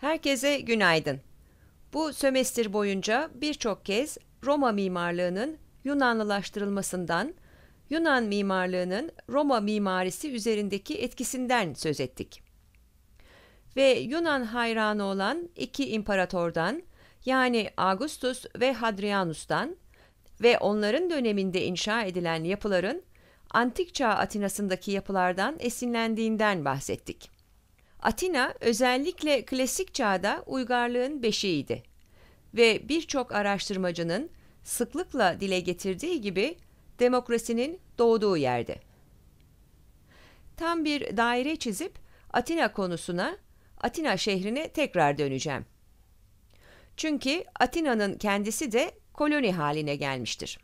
Herkese günaydın. Bu sömestr boyunca birçok kez Roma mimarlığının Yunanlılaştırılmasından, Yunan mimarlığının Roma mimarisi üzerindeki etkisinden söz ettik. Ve Yunan hayranı olan iki imparatordan yani Augustus ve Hadrianus'tan ve onların döneminde inşa edilen yapıların antik çağ Atina'sındaki yapılardan esinlendiğinden bahsettik. Atina özellikle klasik çağda uygarlığın beşiğiydi ve birçok araştırmacının sıklıkla dile getirdiği gibi demokrasinin doğduğu yerdi. Tam bir daire çizip Atina konusuna, Atina şehrine tekrar döneceğim. Çünkü Atina'nın kendisi de koloni haline gelmiştir.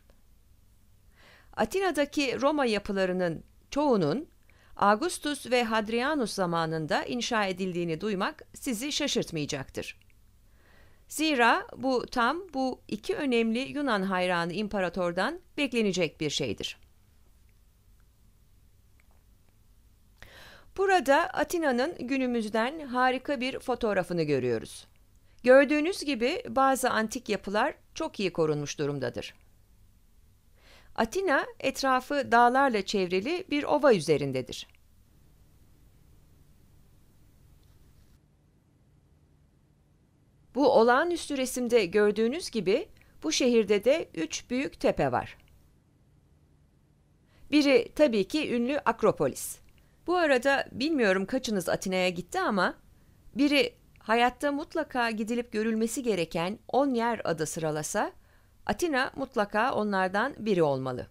Atina'daki Roma yapılarının çoğunun Augustus ve Hadrianus zamanında inşa edildiğini duymak sizi şaşırtmayacaktır. Zira bu tam bu iki önemli Yunan hayranı imparatordan beklenecek bir şeydir. Burada Atina'nın günümüzden harika bir fotoğrafını görüyoruz. Gördüğünüz gibi bazı antik yapılar çok iyi korunmuş durumdadır. Atina etrafı dağlarla çevrili bir ova üzerindedir. Bu olağanüstü resimde gördüğünüz gibi bu şehirde de üç büyük tepe var. Biri tabii ki ünlü Akropolis. Bu arada bilmiyorum kaçınız Atina'ya gitti ama biri hayatta mutlaka gidilip görülmesi gereken 10 yer adı sıralasa Atina mutlaka onlardan biri olmalı.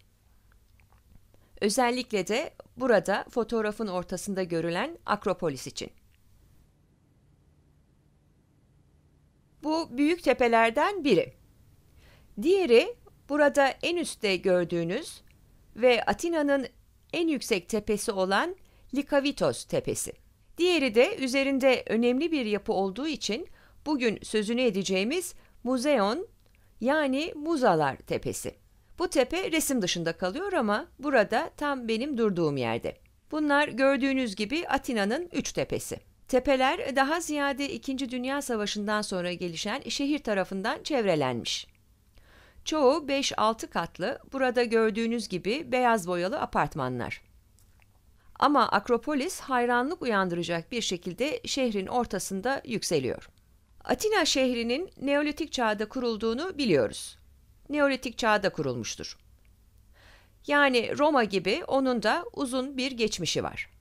Özellikle de burada fotoğrafın ortasında görülen Akropolis için. Bu büyük tepelerden biri. Diğeri burada en üstte gördüğünüz ve Atina'nın en yüksek tepesi olan Likavitos tepesi. Diğeri de üzerinde önemli bir yapı olduğu için bugün sözünü edeceğimiz Muzeon yani Muzalar Tepesi. Bu tepe resim dışında kalıyor ama burada tam benim durduğum yerde. Bunlar gördüğünüz gibi Atina'nın üç tepesi. Tepeler daha ziyade 2. Dünya Savaşı'ndan sonra gelişen şehir tarafından çevrelenmiş. Çoğu 5-6 katlı, burada gördüğünüz gibi beyaz boyalı apartmanlar. Ama Akropolis hayranlık uyandıracak bir şekilde şehrin ortasında yükseliyor. Atina şehrinin Neolitik çağda kurulduğunu biliyoruz. Neolitik çağda kurulmuştur. Yani Roma gibi onun da uzun bir geçmişi var.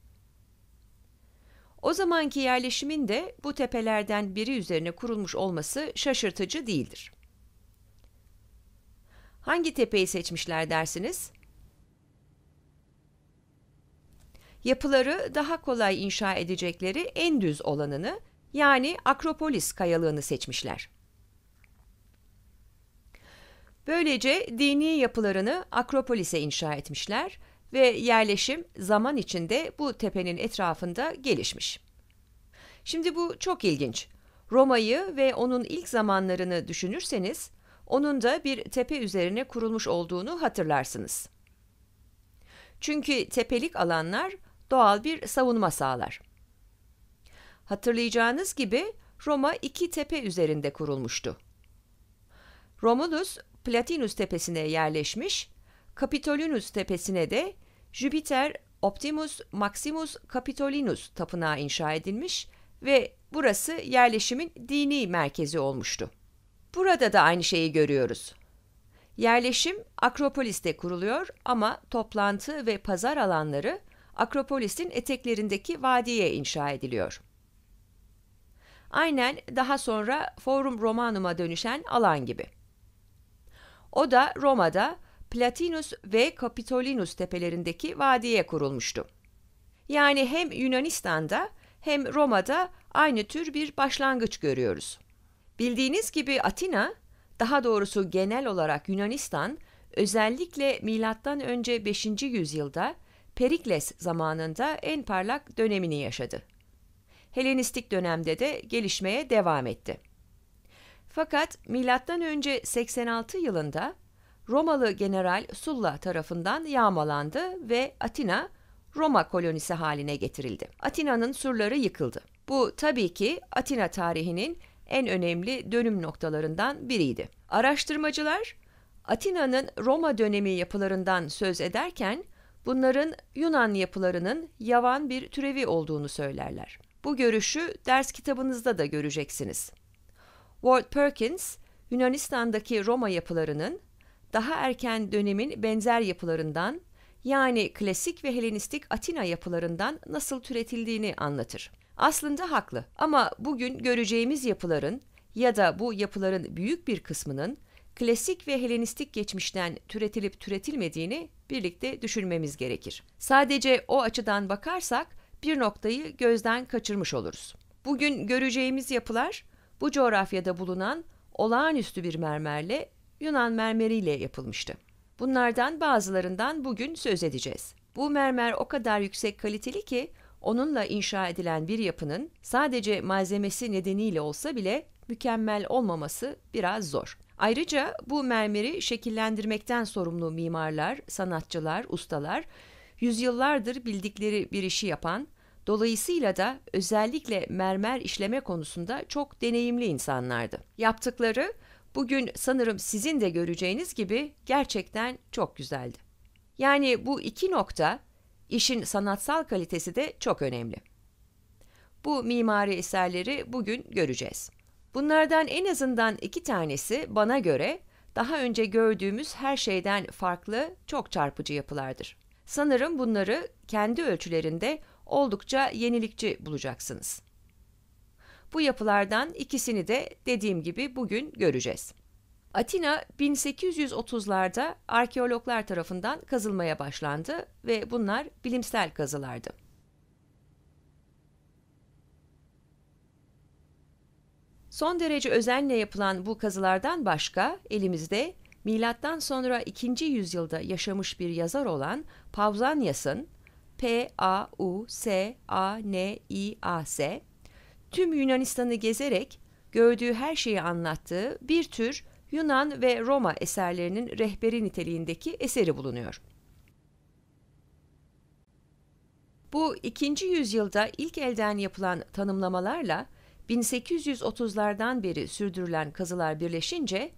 O zamanki yerleşimin de bu tepelerden biri üzerine kurulmuş olması şaşırtıcı değildir. Hangi tepeyi seçmişler dersiniz? Yapıları daha kolay inşa edecekleri en düz olanını yani Akropolis kayalığını seçmişler. Böylece dini yapılarını Akropolis'e inşa etmişler ve ve yerleşim zaman içinde bu tepenin etrafında gelişmiş. Şimdi bu çok ilginç. Roma'yı ve onun ilk zamanlarını düşünürseniz onun da bir tepe üzerine kurulmuş olduğunu hatırlarsınız. Çünkü tepelik alanlar doğal bir savunma sağlar. Hatırlayacağınız gibi Roma iki tepe üzerinde kurulmuştu. Romulus Platinus tepesine yerleşmiş, Kapitolinus tepesine de Jüpiter Optimus Maximus Capitolinus tapınağı inşa edilmiş ve burası yerleşimin dini merkezi olmuştu. Burada da aynı şeyi görüyoruz. Yerleşim Akropolis'te kuruluyor ama toplantı ve pazar alanları Akropolis'in eteklerindeki vadiye inşa ediliyor. Aynen daha sonra Forum Romanum'a dönüşen alan gibi. O da Roma'da Platinus ve Capitolinus tepelerindeki vadiye kurulmuştu. Yani hem Yunanistan'da hem Roma'da aynı tür bir başlangıç görüyoruz. Bildiğiniz gibi Atina, daha doğrusu genel olarak Yunanistan, özellikle milattan önce 5. yüzyılda Perikles zamanında en parlak dönemini yaşadı. Helenistik dönemde de gelişmeye devam etti. Fakat milattan önce 86 yılında Romalı general Sulla tarafından yağmalandı ve Atina Roma kolonisi haline getirildi. Atina'nın surları yıkıldı. Bu tabii ki Atina tarihinin en önemli dönüm noktalarından biriydi. Araştırmacılar Atina'nın Roma dönemi yapılarından söz ederken bunların Yunan yapılarının yavan bir türevi olduğunu söylerler. Bu görüşü ders kitabınızda da göreceksiniz. Ward Perkins, Yunanistan'daki Roma yapılarının daha erken dönemin benzer yapılarından yani klasik ve Helenistik Atina yapılarından nasıl türetildiğini anlatır. Aslında haklı ama bugün göreceğimiz yapıların ya da bu yapıların büyük bir kısmının klasik ve Helenistik geçmişten türetilip türetilmediğini birlikte düşünmemiz gerekir. Sadece o açıdan bakarsak bir noktayı gözden kaçırmış oluruz. Bugün göreceğimiz yapılar bu coğrafyada bulunan olağanüstü bir mermerle Yunan mermeriyle yapılmıştı. Bunlardan bazılarından bugün söz edeceğiz. Bu mermer o kadar yüksek kaliteli ki onunla inşa edilen bir yapının sadece malzemesi nedeniyle olsa bile mükemmel olmaması biraz zor. Ayrıca bu mermeri şekillendirmekten sorumlu mimarlar, sanatçılar, ustalar yüzyıllardır bildikleri bir işi yapan, dolayısıyla da özellikle mermer işleme konusunda çok deneyimli insanlardı. Yaptıkları Bugün sanırım sizin de göreceğiniz gibi gerçekten çok güzeldi. Yani bu iki nokta işin sanatsal kalitesi de çok önemli. Bu mimari eserleri bugün göreceğiz. Bunlardan en azından iki tanesi bana göre daha önce gördüğümüz her şeyden farklı, çok çarpıcı yapılardır. Sanırım bunları kendi ölçülerinde oldukça yenilikçi bulacaksınız. Bu yapılardan ikisini de dediğim gibi bugün göreceğiz. Atina 1830'larda arkeologlar tarafından kazılmaya başlandı ve bunlar bilimsel kazılardı. Son derece özenle yapılan bu kazılardan başka elimizde milattan sonra 2. yüzyılda yaşamış bir yazar olan Pausanias'ın P A U S A N I A S tüm Yunanistan'ı gezerek gördüğü her şeyi anlattığı bir tür Yunan ve Roma eserlerinin rehberi niteliğindeki eseri bulunuyor. Bu ikinci yüzyılda ilk elden yapılan tanımlamalarla 1830'lardan beri sürdürülen kazılar birleşince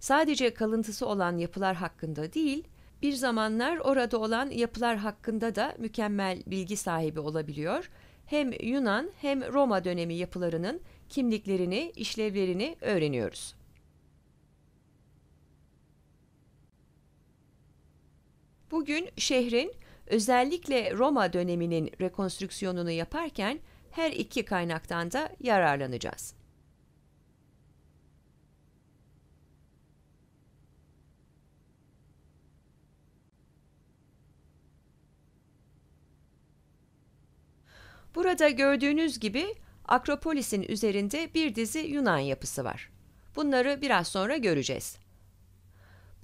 sadece kalıntısı olan yapılar hakkında değil, bir zamanlar orada olan yapılar hakkında da mükemmel bilgi sahibi olabiliyor hem Yunan hem Roma dönemi yapılarının kimliklerini, işlevlerini öğreniyoruz. Bugün şehrin özellikle Roma döneminin rekonstrüksiyonunu yaparken her iki kaynaktan da yararlanacağız. Burada gördüğünüz gibi Akropolis'in üzerinde bir dizi Yunan yapısı var. Bunları biraz sonra göreceğiz.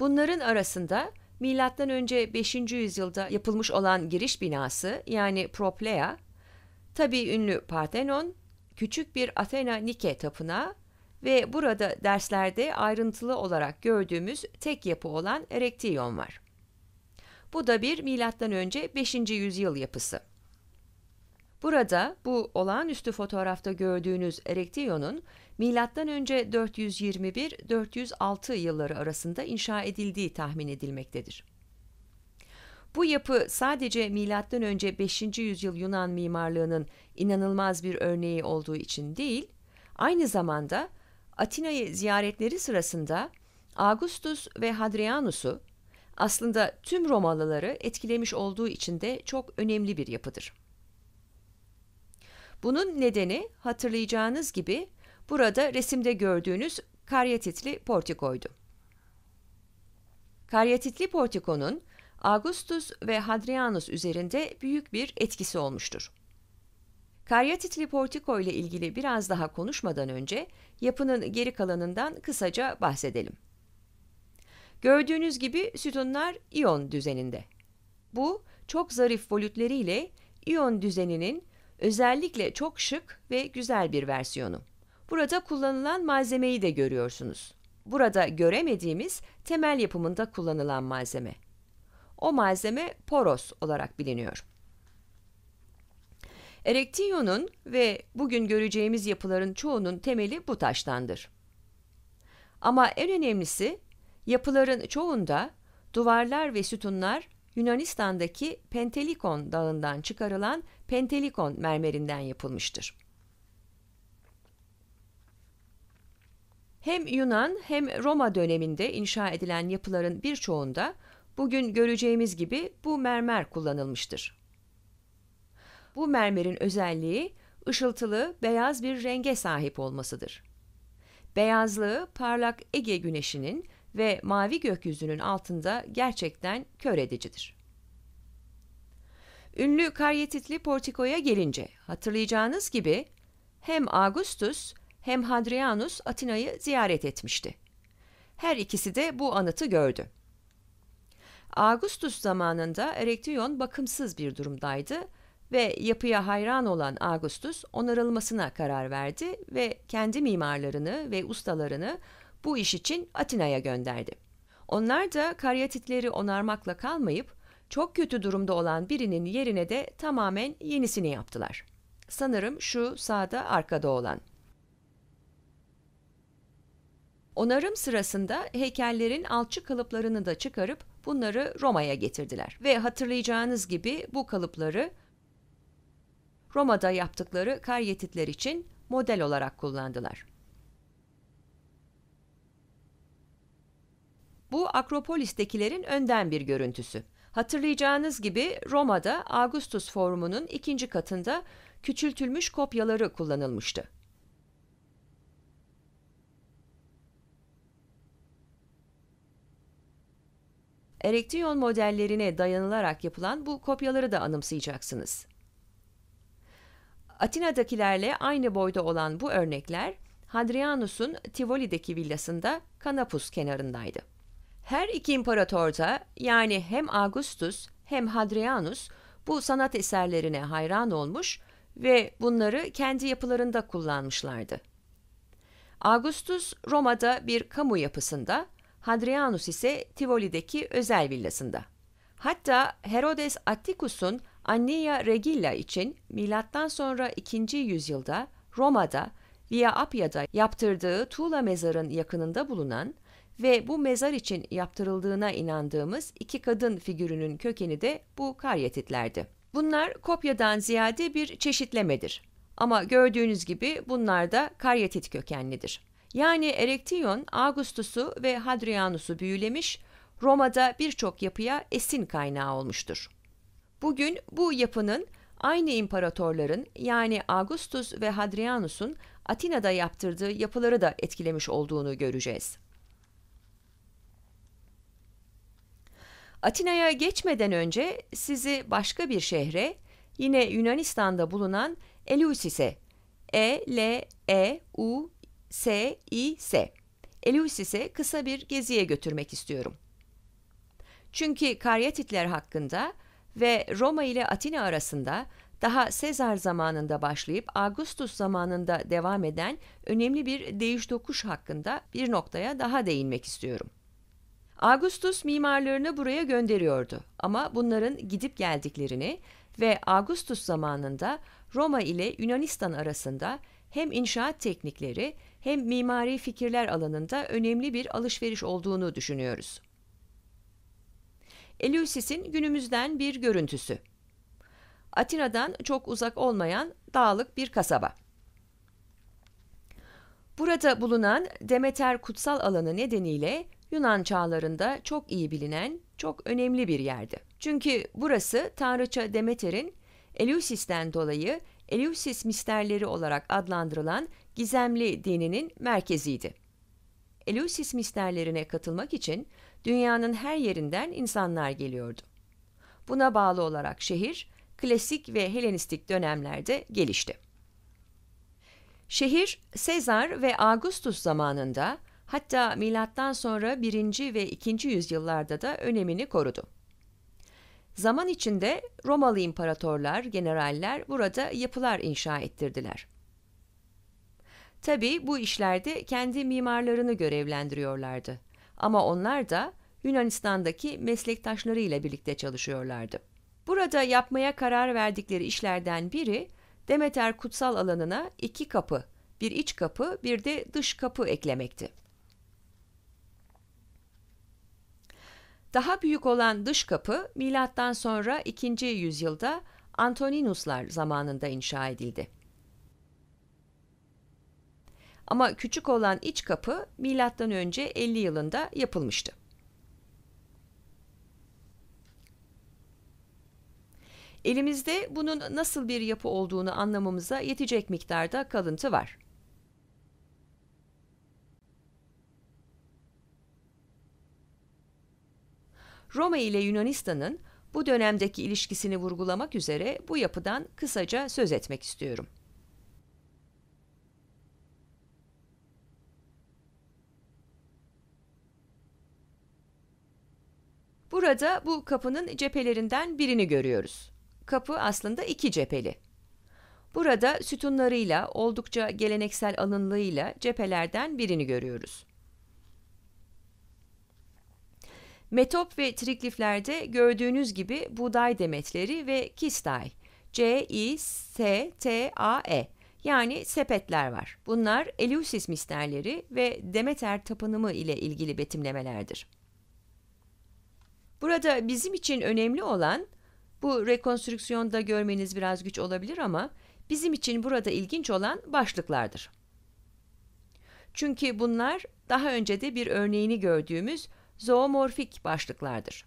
Bunların arasında M.Ö. 5. yüzyılda yapılmış olan giriş binası yani Proplea, tabii ünlü Parthenon, küçük bir Athena Nike tapınağı ve burada derslerde ayrıntılı olarak gördüğümüz tek yapı olan Erektion var. Bu da bir M.Ö. 5. yüzyıl yapısı. Burada bu olağanüstü fotoğrafta gördüğünüz Erektiyon'un milattan önce 421-406 yılları arasında inşa edildiği tahmin edilmektedir. Bu yapı sadece milattan önce 5. yüzyıl Yunan mimarlığının inanılmaz bir örneği olduğu için değil, aynı zamanda Atina'yı ziyaretleri sırasında Augustus ve Hadrianus'u aslında tüm Romalıları etkilemiş olduğu için de çok önemli bir yapıdır. Bunun nedeni hatırlayacağınız gibi burada resimde gördüğünüz karyatitli portikoydu. Karyatitli portikonun Augustus ve Hadrianus üzerinde büyük bir etkisi olmuştur. Karyatitli portiko ile ilgili biraz daha konuşmadan önce yapının geri kalanından kısaca bahsedelim. Gördüğünüz gibi sütunlar iyon düzeninde. Bu çok zarif volütleriyle iyon düzeninin Özellikle çok şık ve güzel bir versiyonu. Burada kullanılan malzemeyi de görüyorsunuz. Burada göremediğimiz temel yapımında kullanılan malzeme. O malzeme poros olarak biliniyor. Erektiyonun ve bugün göreceğimiz yapıların çoğunun temeli bu taştandır. Ama en önemlisi yapıların çoğunda duvarlar ve sütunlar Yunanistan'daki Pentelikon dağından çıkarılan pentelikon mermerinden yapılmıştır. Hem Yunan hem Roma döneminde inşa edilen yapıların birçoğunda bugün göreceğimiz gibi bu mermer kullanılmıştır. Bu mermerin özelliği ışıltılı beyaz bir renge sahip olmasıdır. Beyazlığı parlak Ege güneşinin ve mavi gökyüzünün altında gerçekten kör edicidir. Ünlü karyetitli portikoya gelince hatırlayacağınız gibi hem Augustus hem Hadrianus Atina'yı ziyaret etmişti. Her ikisi de bu anıtı gördü. Augustus zamanında Erektion bakımsız bir durumdaydı ve yapıya hayran olan Augustus onarılmasına karar verdi ve kendi mimarlarını ve ustalarını bu iş için Atina'ya gönderdi. Onlar da karyatitleri onarmakla kalmayıp çok kötü durumda olan birinin yerine de tamamen yenisini yaptılar. Sanırım şu sağda arkada olan. Onarım sırasında heykellerin alçı kalıplarını da çıkarıp bunları Roma'ya getirdiler. Ve hatırlayacağınız gibi bu kalıpları Roma'da yaptıkları karyetitler için model olarak kullandılar. Bu Akropolis'tekilerin önden bir görüntüsü. Hatırlayacağınız gibi Roma'da Augustus Forumu'nun ikinci katında küçültülmüş kopyaları kullanılmıştı. Erektiyon modellerine dayanılarak yapılan bu kopyaları da anımsayacaksınız. Atina'dakilerle aynı boyda olan bu örnekler Hadrianus'un Tivoli'deki villasında Kanapus kenarındaydı. Her iki imparator da yani hem Augustus hem Hadrianus bu sanat eserlerine hayran olmuş ve bunları kendi yapılarında kullanmışlardı. Augustus Roma'da bir kamu yapısında, Hadrianus ise Tivoli'deki özel villasında. Hatta Herodes Atticus'un Annia Regilla için milattan sonra 2. yüzyılda Roma'da Via Appia'da yaptırdığı Tula mezarın yakınında bulunan ve bu mezar için yaptırıldığına inandığımız iki kadın figürünün kökeni de bu karyatitlerdi. Bunlar kopyadan ziyade bir çeşitlemedir. Ama gördüğünüz gibi bunlar da karyatit kökenlidir. Yani Erektion, Augustus'u ve Hadrianus'u büyülemiş, Roma'da birçok yapıya esin kaynağı olmuştur. Bugün bu yapının aynı imparatorların yani Augustus ve Hadrianus'un Atina'da yaptırdığı yapıları da etkilemiş olduğunu göreceğiz. Atina'ya geçmeden önce sizi başka bir şehre, yine Yunanistan'da bulunan Eleusis'e E L E U S I S. Eleusis'e kısa bir geziye götürmek istiyorum. Çünkü Karyatitler hakkında ve Roma ile Atina arasında daha Sezar zamanında başlayıp Augustus zamanında devam eden önemli bir değiş tokuş hakkında bir noktaya daha değinmek istiyorum.'' Augustus mimarlarını buraya gönderiyordu ama bunların gidip geldiklerini ve Augustus zamanında Roma ile Yunanistan arasında hem inşaat teknikleri hem mimari fikirler alanında önemli bir alışveriş olduğunu düşünüyoruz. Eleusis'in günümüzden bir görüntüsü. Atina'dan çok uzak olmayan dağlık bir kasaba. Burada bulunan Demeter kutsal alanı nedeniyle Yunan çağlarında çok iyi bilinen, çok önemli bir yerdi. Çünkü burası tanrıça Demeter'in Eleusis'ten dolayı Eleusis misterleri olarak adlandırılan gizemli dininin merkeziydi. Eleusis misterlerine katılmak için dünyanın her yerinden insanlar geliyordu. Buna bağlı olarak şehir, klasik ve Helenistik dönemlerde gelişti. Şehir, Sezar ve Augustus zamanında Hatta milattan sonra 1. ve 2. yüzyıllarda da önemini korudu. Zaman içinde Romalı imparatorlar, generaller burada yapılar inşa ettirdiler. Tabii bu işlerde kendi mimarlarını görevlendiriyorlardı. Ama onlar da Yunanistan'daki meslektaşlarıyla birlikte çalışıyorlardı. Burada yapmaya karar verdikleri işlerden biri Demeter kutsal alanına iki kapı, bir iç kapı bir de dış kapı eklemekti. Daha büyük olan dış kapı milattan sonra 2. yüzyılda Antoninuslar zamanında inşa edildi. Ama küçük olan iç kapı milattan önce 50 yılında yapılmıştı. Elimizde bunun nasıl bir yapı olduğunu anlamamıza yetecek miktarda kalıntı var. Roma ile Yunanistan'ın bu dönemdeki ilişkisini vurgulamak üzere bu yapıdan kısaca söz etmek istiyorum. Burada bu kapının cephelerinden birini görüyoruz. Kapı aslında iki cepheli. Burada sütunlarıyla, oldukça geleneksel alınlığıyla cephelerden birini görüyoruz. Metop ve trikliflerde gördüğünüz gibi buğday demetleri ve kistay. C, I, S, T, A, E yani sepetler var. Bunlar Eleusis misterleri ve Demeter tapınımı ile ilgili betimlemelerdir. Burada bizim için önemli olan, bu rekonstrüksiyonda görmeniz biraz güç olabilir ama bizim için burada ilginç olan başlıklardır. Çünkü bunlar daha önce de bir örneğini gördüğümüz zoomorfik başlıklardır.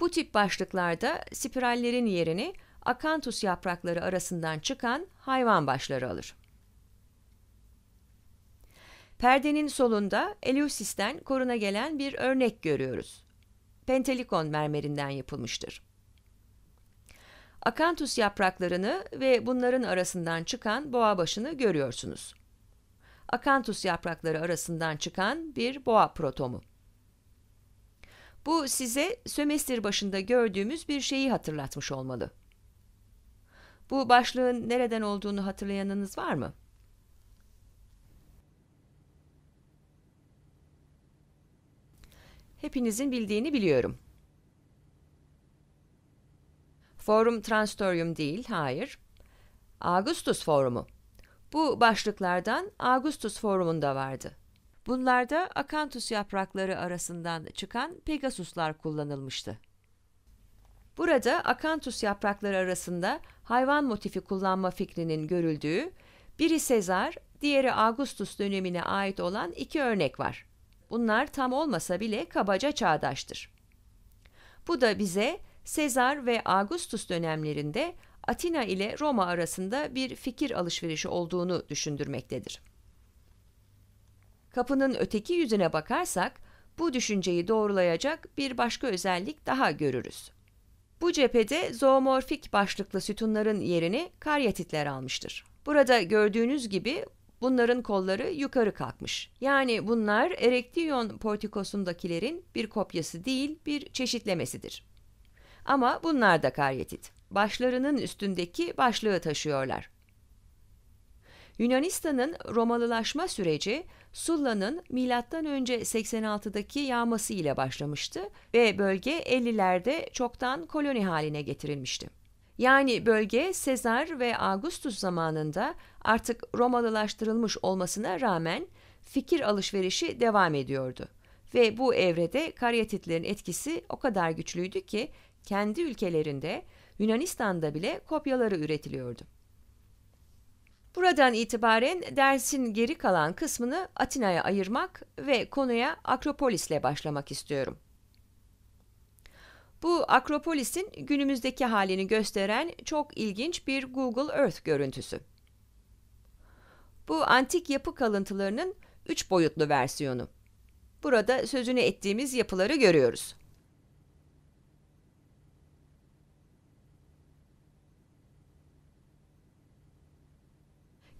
Bu tip başlıklarda spirallerin yerini akantus yaprakları arasından çıkan hayvan başları alır. Perdenin solunda Eleusis'ten koruna gelen bir örnek görüyoruz. Pentelikon mermerinden yapılmıştır. Akantus yapraklarını ve bunların arasından çıkan boğa başını görüyorsunuz akantus yaprakları arasından çıkan bir boğa protomu. Bu size sömestr başında gördüğümüz bir şeyi hatırlatmış olmalı. Bu başlığın nereden olduğunu hatırlayanınız var mı? Hepinizin bildiğini biliyorum. Forum Transtoryum değil, hayır. Augustus Forumu. Bu başlıklardan Augustus forumunda vardı. Bunlarda akantus yaprakları arasından çıkan pegasuslar kullanılmıştı. Burada akantus yaprakları arasında hayvan motifi kullanma fikrinin görüldüğü, biri Sezar, diğeri Augustus dönemine ait olan iki örnek var. Bunlar tam olmasa bile kabaca çağdaştır. Bu da bize Sezar ve Augustus dönemlerinde Atina ile Roma arasında bir fikir alışverişi olduğunu düşündürmektedir. Kapının öteki yüzüne bakarsak bu düşünceyi doğrulayacak bir başka özellik daha görürüz. Bu cephede zoomorfik başlıklı sütunların yerini karyatitler almıştır. Burada gördüğünüz gibi bunların kolları yukarı kalkmış. Yani bunlar erektiyon portikosundakilerin bir kopyası değil bir çeşitlemesidir. Ama bunlar da karyatit başlarının üstündeki başlığı taşıyorlar. Yunanistan'ın Romalılaşma süreci Sulla'nın Milattan Önce 86'daki yağması ile başlamıştı ve bölge 50'lerde çoktan koloni haline getirilmişti. Yani bölge Sezar ve Augustus zamanında artık Romalılaştırılmış olmasına rağmen fikir alışverişi devam ediyordu. Ve bu evrede karyatitlerin etkisi o kadar güçlüydü ki kendi ülkelerinde Yunanistan'da bile kopyaları üretiliyordu. Buradan itibaren dersin geri kalan kısmını Atina'ya ayırmak ve konuya Akropolis'le başlamak istiyorum. Bu Akropolis'in günümüzdeki halini gösteren çok ilginç bir Google Earth görüntüsü. Bu antik yapı kalıntılarının üç boyutlu versiyonu. Burada sözünü ettiğimiz yapıları görüyoruz.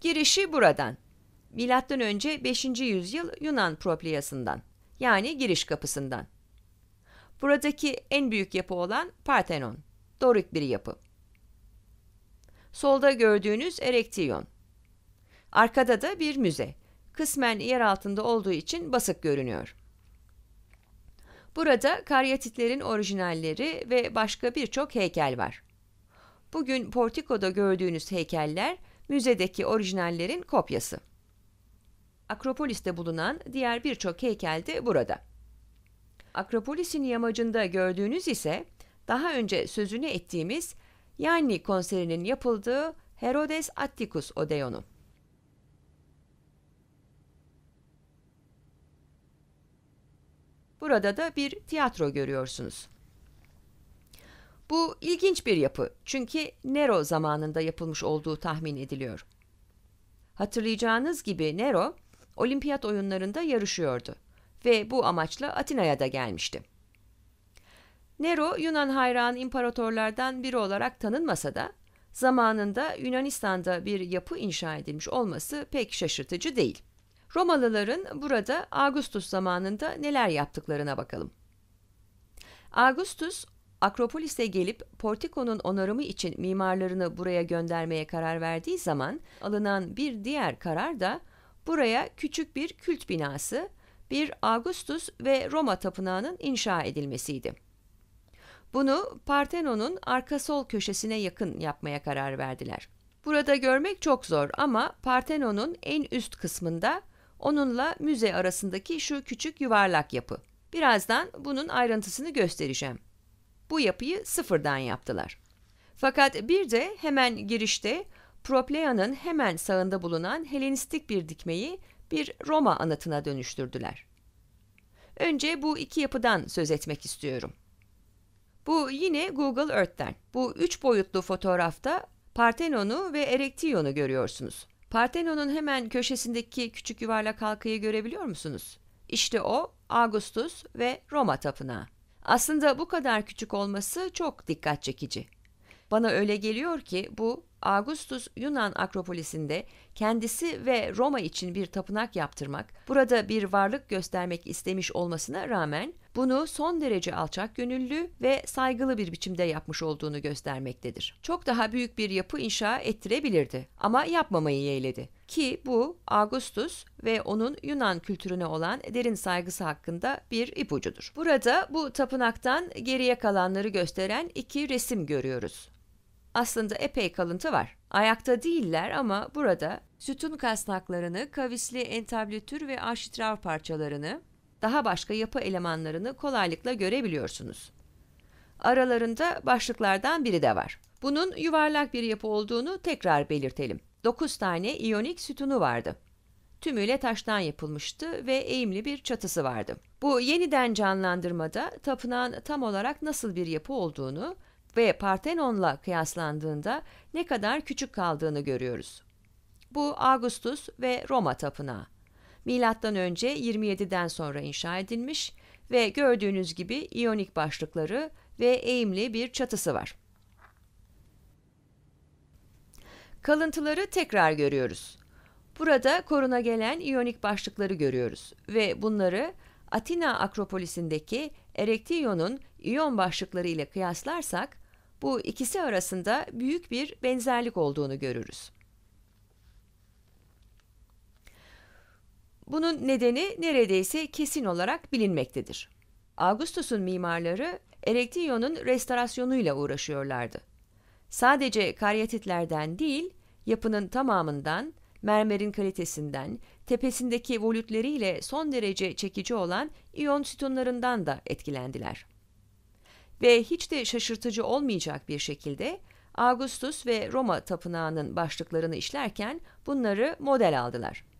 Girişi buradan. Milattan önce 5. yüzyıl Yunan Propliyasından yani giriş kapısından. Buradaki en büyük yapı olan Parthenon, Dorik bir yapı. Solda gördüğünüz Erektiyon. Arkada da bir müze. Kısmen yer altında olduğu için basık görünüyor. Burada karyatitlerin orijinalleri ve başka birçok heykel var. Bugün Portiko'da gördüğünüz heykeller müzedeki orijinallerin kopyası. Akropolis'te bulunan diğer birçok heykel de burada. Akropolis'in yamacında gördüğünüz ise daha önce sözünü ettiğimiz yani konserinin yapıldığı Herodes Atticus Odeonu. Burada da bir tiyatro görüyorsunuz. Bu ilginç bir yapı çünkü Nero zamanında yapılmış olduğu tahmin ediliyor. Hatırlayacağınız gibi Nero, olimpiyat oyunlarında yarışıyordu ve bu amaçla Atina'ya da gelmişti. Nero, Yunan hayran imparatorlardan biri olarak tanınmasa da, zamanında Yunanistan'da bir yapı inşa edilmiş olması pek şaşırtıcı değil. Romalıların burada Augustus zamanında neler yaptıklarına bakalım. Augustus Akropolis'e gelip Portiko'nun onarımı için mimarlarını buraya göndermeye karar verdiği zaman alınan bir diğer karar da buraya küçük bir kült binası, bir Augustus ve Roma tapınağının inşa edilmesiydi. Bunu Partenon'un arka sol köşesine yakın yapmaya karar verdiler. Burada görmek çok zor ama Partenon'un en üst kısmında onunla müze arasındaki şu küçük yuvarlak yapı. Birazdan bunun ayrıntısını göstereceğim bu yapıyı sıfırdan yaptılar. Fakat bir de hemen girişte Propleia'nın hemen sağında bulunan Helenistik bir dikmeyi bir Roma anıtına dönüştürdüler. Önce bu iki yapıdan söz etmek istiyorum. Bu yine Google Earth'ten. Bu üç boyutlu fotoğrafta Partenon'u ve Erektiyon'u görüyorsunuz. Partenon'un hemen köşesindeki küçük yuvarlak halkayı görebiliyor musunuz? İşte o Augustus ve Roma tapınağı. Aslında bu kadar küçük olması çok dikkat çekici. Bana öyle geliyor ki bu Augustus Yunan Akropolisinde kendisi ve Roma için bir tapınak yaptırmak, burada bir varlık göstermek istemiş olmasına rağmen bunu son derece alçak gönüllü ve saygılı bir biçimde yapmış olduğunu göstermektedir. Çok daha büyük bir yapı inşa ettirebilirdi ama yapmamayı yeğledi. Ki bu Augustus ve onun Yunan kültürüne olan derin saygısı hakkında bir ipucudur. Burada bu tapınaktan geriye kalanları gösteren iki resim görüyoruz. Aslında epey kalıntı var. Ayakta değiller ama burada sütun kasnaklarını, kavisli entablütür ve arşitrav parçalarını, daha başka yapı elemanlarını kolaylıkla görebiliyorsunuz. Aralarında başlıklardan biri de var. Bunun yuvarlak bir yapı olduğunu tekrar belirtelim. 9 tane iyonik sütunu vardı. Tümüyle taştan yapılmıştı ve eğimli bir çatısı vardı. Bu yeniden canlandırmada tapınağın tam olarak nasıl bir yapı olduğunu ve Partenon'la kıyaslandığında ne kadar küçük kaldığını görüyoruz. Bu Augustus ve Roma tapınağı. Milattan önce 27'den sonra inşa edilmiş ve gördüğünüz gibi iyonik başlıkları ve eğimli bir çatısı var. Kalıntıları tekrar görüyoruz. Burada koruna gelen iyonik başlıkları görüyoruz ve bunları Atina Akropolisindeki Erektiyon'un iyon başlıkları ile kıyaslarsak bu ikisi arasında büyük bir benzerlik olduğunu görürüz. Bunun nedeni neredeyse kesin olarak bilinmektedir. Augustus'un mimarları Erektiyon'un restorasyonuyla uğraşıyorlardı. Sadece karyatitlerden değil, yapının tamamından, mermerin kalitesinden, tepesindeki volütleriyle son derece çekici olan iyon sütunlarından da etkilendiler. Ve hiç de şaşırtıcı olmayacak bir şekilde Augustus ve Roma tapınağının başlıklarını işlerken bunları model aldılar.''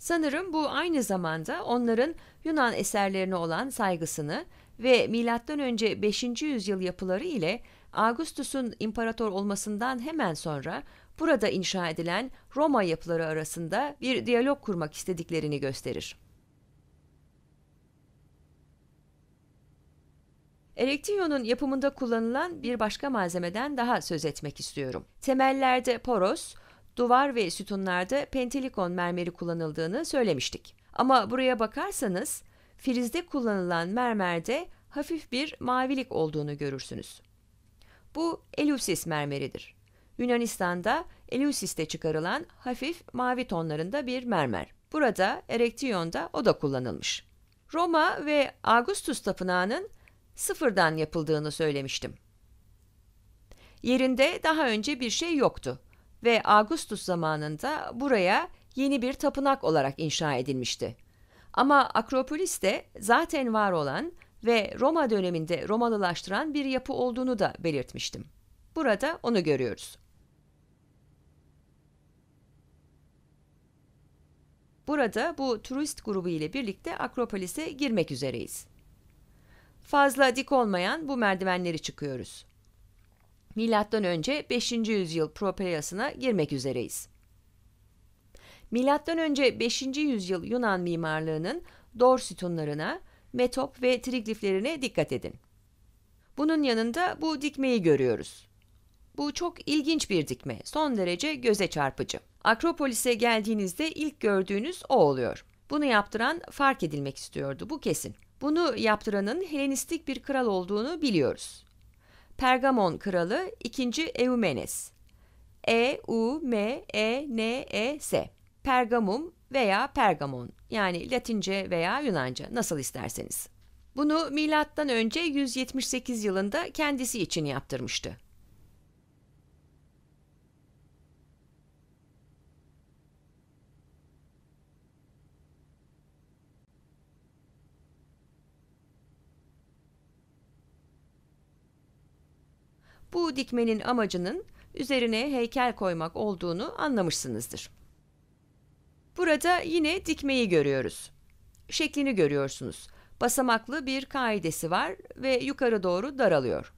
Sanırım bu aynı zamanda onların Yunan eserlerine olan saygısını ve M.Ö. 5. yüzyıl yapıları ile Augustus'un imparator olmasından hemen sonra burada inşa edilen Roma yapıları arasında bir diyalog kurmak istediklerini gösterir. Erektiyonun yapımında kullanılan bir başka malzemeden daha söz etmek istiyorum. Temellerde poros, Duvar ve sütunlarda pentelikon mermeri kullanıldığını söylemiştik. Ama buraya bakarsanız frizde kullanılan mermerde hafif bir mavilik olduğunu görürsünüz. Bu eleusis mermeridir. Yunanistan'da Eleusis'te çıkarılan hafif mavi tonlarında bir mermer. Burada Erektiyon'da o da kullanılmış. Roma ve Augustus tapınağının sıfırdan yapıldığını söylemiştim. Yerinde daha önce bir şey yoktu ve Augustus zamanında buraya yeni bir tapınak olarak inşa edilmişti. Ama Akropolis de zaten var olan ve Roma döneminde Romalılaştıran bir yapı olduğunu da belirtmiştim. Burada onu görüyoruz. Burada bu turist grubu ile birlikte Akropolis'e girmek üzereyiz. Fazla dik olmayan bu merdivenleri çıkıyoruz önce 5. yüzyıl propeleasına girmek üzereyiz. önce 5. yüzyıl Yunan mimarlığının dor sütunlarına, metop ve trigliflerine dikkat edin. Bunun yanında bu dikmeyi görüyoruz. Bu çok ilginç bir dikme, son derece göze çarpıcı. Akropolis'e geldiğinizde ilk gördüğünüz o oluyor. Bunu yaptıran fark edilmek istiyordu, bu kesin. Bunu yaptıranın Helenistik bir kral olduğunu biliyoruz. Pergamon kralı 2. Eumenes. E U M E N E S. Pergamum veya Pergamon yani Latince veya Yunanca nasıl isterseniz. Bunu milattan önce 178 yılında kendisi için yaptırmıştı. Bu dikmenin amacının üzerine heykel koymak olduğunu anlamışsınızdır. Burada yine dikmeyi görüyoruz. Şeklini görüyorsunuz. Basamaklı bir kaidesi var ve yukarı doğru daralıyor.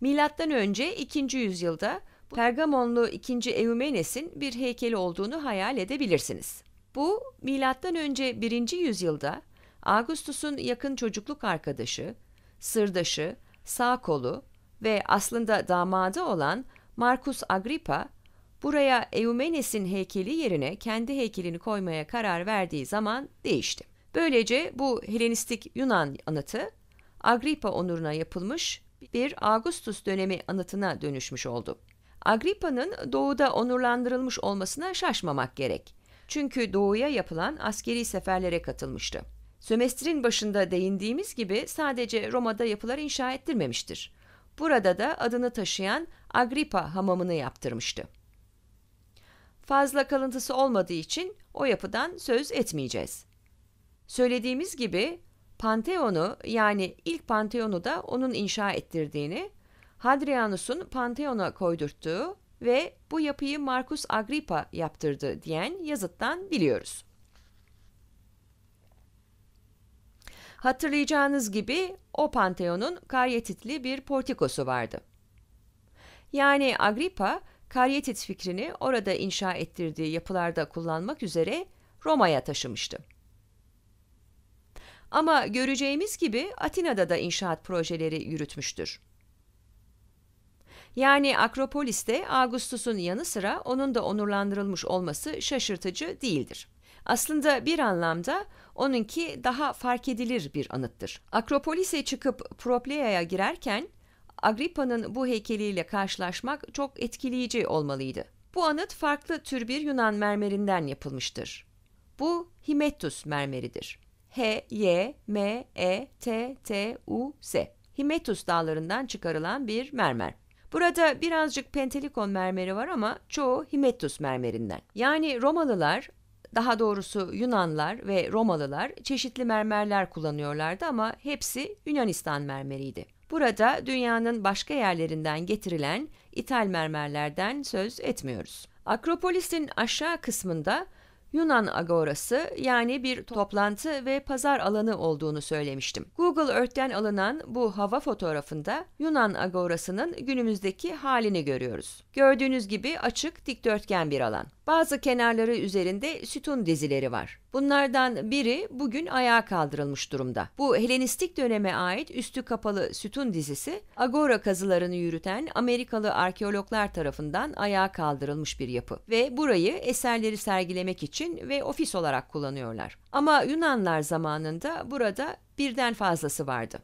Milattan önce 2. yüzyılda Pergamonlu 2. Eumenes'in bir heykeli olduğunu hayal edebilirsiniz. Bu milattan önce 1. yüzyılda Augustus'un yakın çocukluk arkadaşı, sırdaşı sağ kolu ve aslında damadı olan Marcus Agrippa, buraya Eumenes'in heykeli yerine kendi heykelini koymaya karar verdiği zaman değişti. Böylece bu Helenistik Yunan anıtı Agrippa onuruna yapılmış bir Augustus dönemi anıtına dönüşmüş oldu. Agrippa'nın doğuda onurlandırılmış olmasına şaşmamak gerek. Çünkü doğuya yapılan askeri seferlere katılmıştı. Sömestrin başında değindiğimiz gibi sadece Roma'da yapılar inşa ettirmemiştir. Burada da adını taşıyan Agrippa hamamını yaptırmıştı. Fazla kalıntısı olmadığı için o yapıdan söz etmeyeceğiz. Söylediğimiz gibi Panteon'u yani ilk Panteon'u da onun inşa ettirdiğini, Hadrianus'un Panteon'a koydurttuğu ve bu yapıyı Marcus Agrippa yaptırdı diyen yazıttan biliyoruz. Hatırlayacağınız gibi o Panteon'un karyetitli bir portikosu vardı. Yani Agrippa, karyetit fikrini orada inşa ettirdiği yapılarda kullanmak üzere Roma'ya taşımıştı. Ama göreceğimiz gibi Atina'da da inşaat projeleri yürütmüştür. Yani Akropolis'te Augustus'un yanı sıra onun da onurlandırılmış olması şaşırtıcı değildir. Aslında bir anlamda onunki daha fark edilir bir anıttır. Akropolis'e çıkıp Propleia'ya girerken Agrippa'nın bu heykeliyle karşılaşmak çok etkileyici olmalıydı. Bu anıt farklı tür bir Yunan mermerinden yapılmıştır. Bu Himettus mermeridir. H, Y, M, E, T, T, U, S. Himettus dağlarından çıkarılan bir mermer. Burada birazcık Pentelikon mermeri var ama çoğu Himettus mermerinden. Yani Romalılar daha doğrusu Yunanlar ve Romalılar çeşitli mermerler kullanıyorlardı ama hepsi Yunanistan mermeriydi. Burada dünyanın başka yerlerinden getirilen ithal mermerlerden söz etmiyoruz. Akropolis'in aşağı kısmında Yunan agorası yani bir toplantı ve pazar alanı olduğunu söylemiştim. Google Earth'ten alınan bu hava fotoğrafında Yunan agorasının günümüzdeki halini görüyoruz. Gördüğünüz gibi açık dikdörtgen bir alan. Bazı kenarları üzerinde sütun dizileri var. Bunlardan biri bugün ayağa kaldırılmış durumda. Bu Helenistik döneme ait üstü kapalı sütun dizisi Agora kazılarını yürüten Amerikalı arkeologlar tarafından ayağa kaldırılmış bir yapı ve burayı eserleri sergilemek için ve ofis olarak kullanıyorlar. Ama Yunanlar zamanında burada birden fazlası vardı.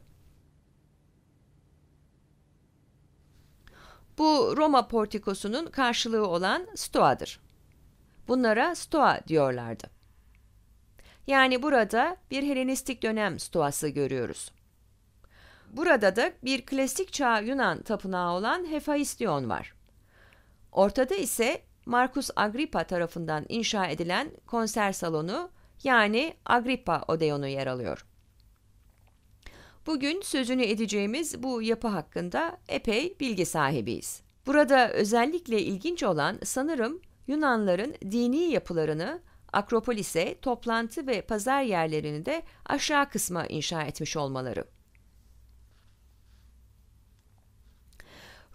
Bu Roma portikosunun karşılığı olan Stoa'dır. Bunlara Stoa diyorlardı. Yani burada bir Helenistik dönem stoası görüyoruz. Burada da bir klasik çağ Yunan tapınağı olan Hefaistiyon var. Ortada ise Marcus Agrippa tarafından inşa edilen konser salonu yani Agrippa Odeonu yer alıyor. Bugün sözünü edeceğimiz bu yapı hakkında epey bilgi sahibiyiz. Burada özellikle ilginç olan sanırım Yunanların dini yapılarını Akropolis'e toplantı ve pazar yerlerini de aşağı kısma inşa etmiş olmaları.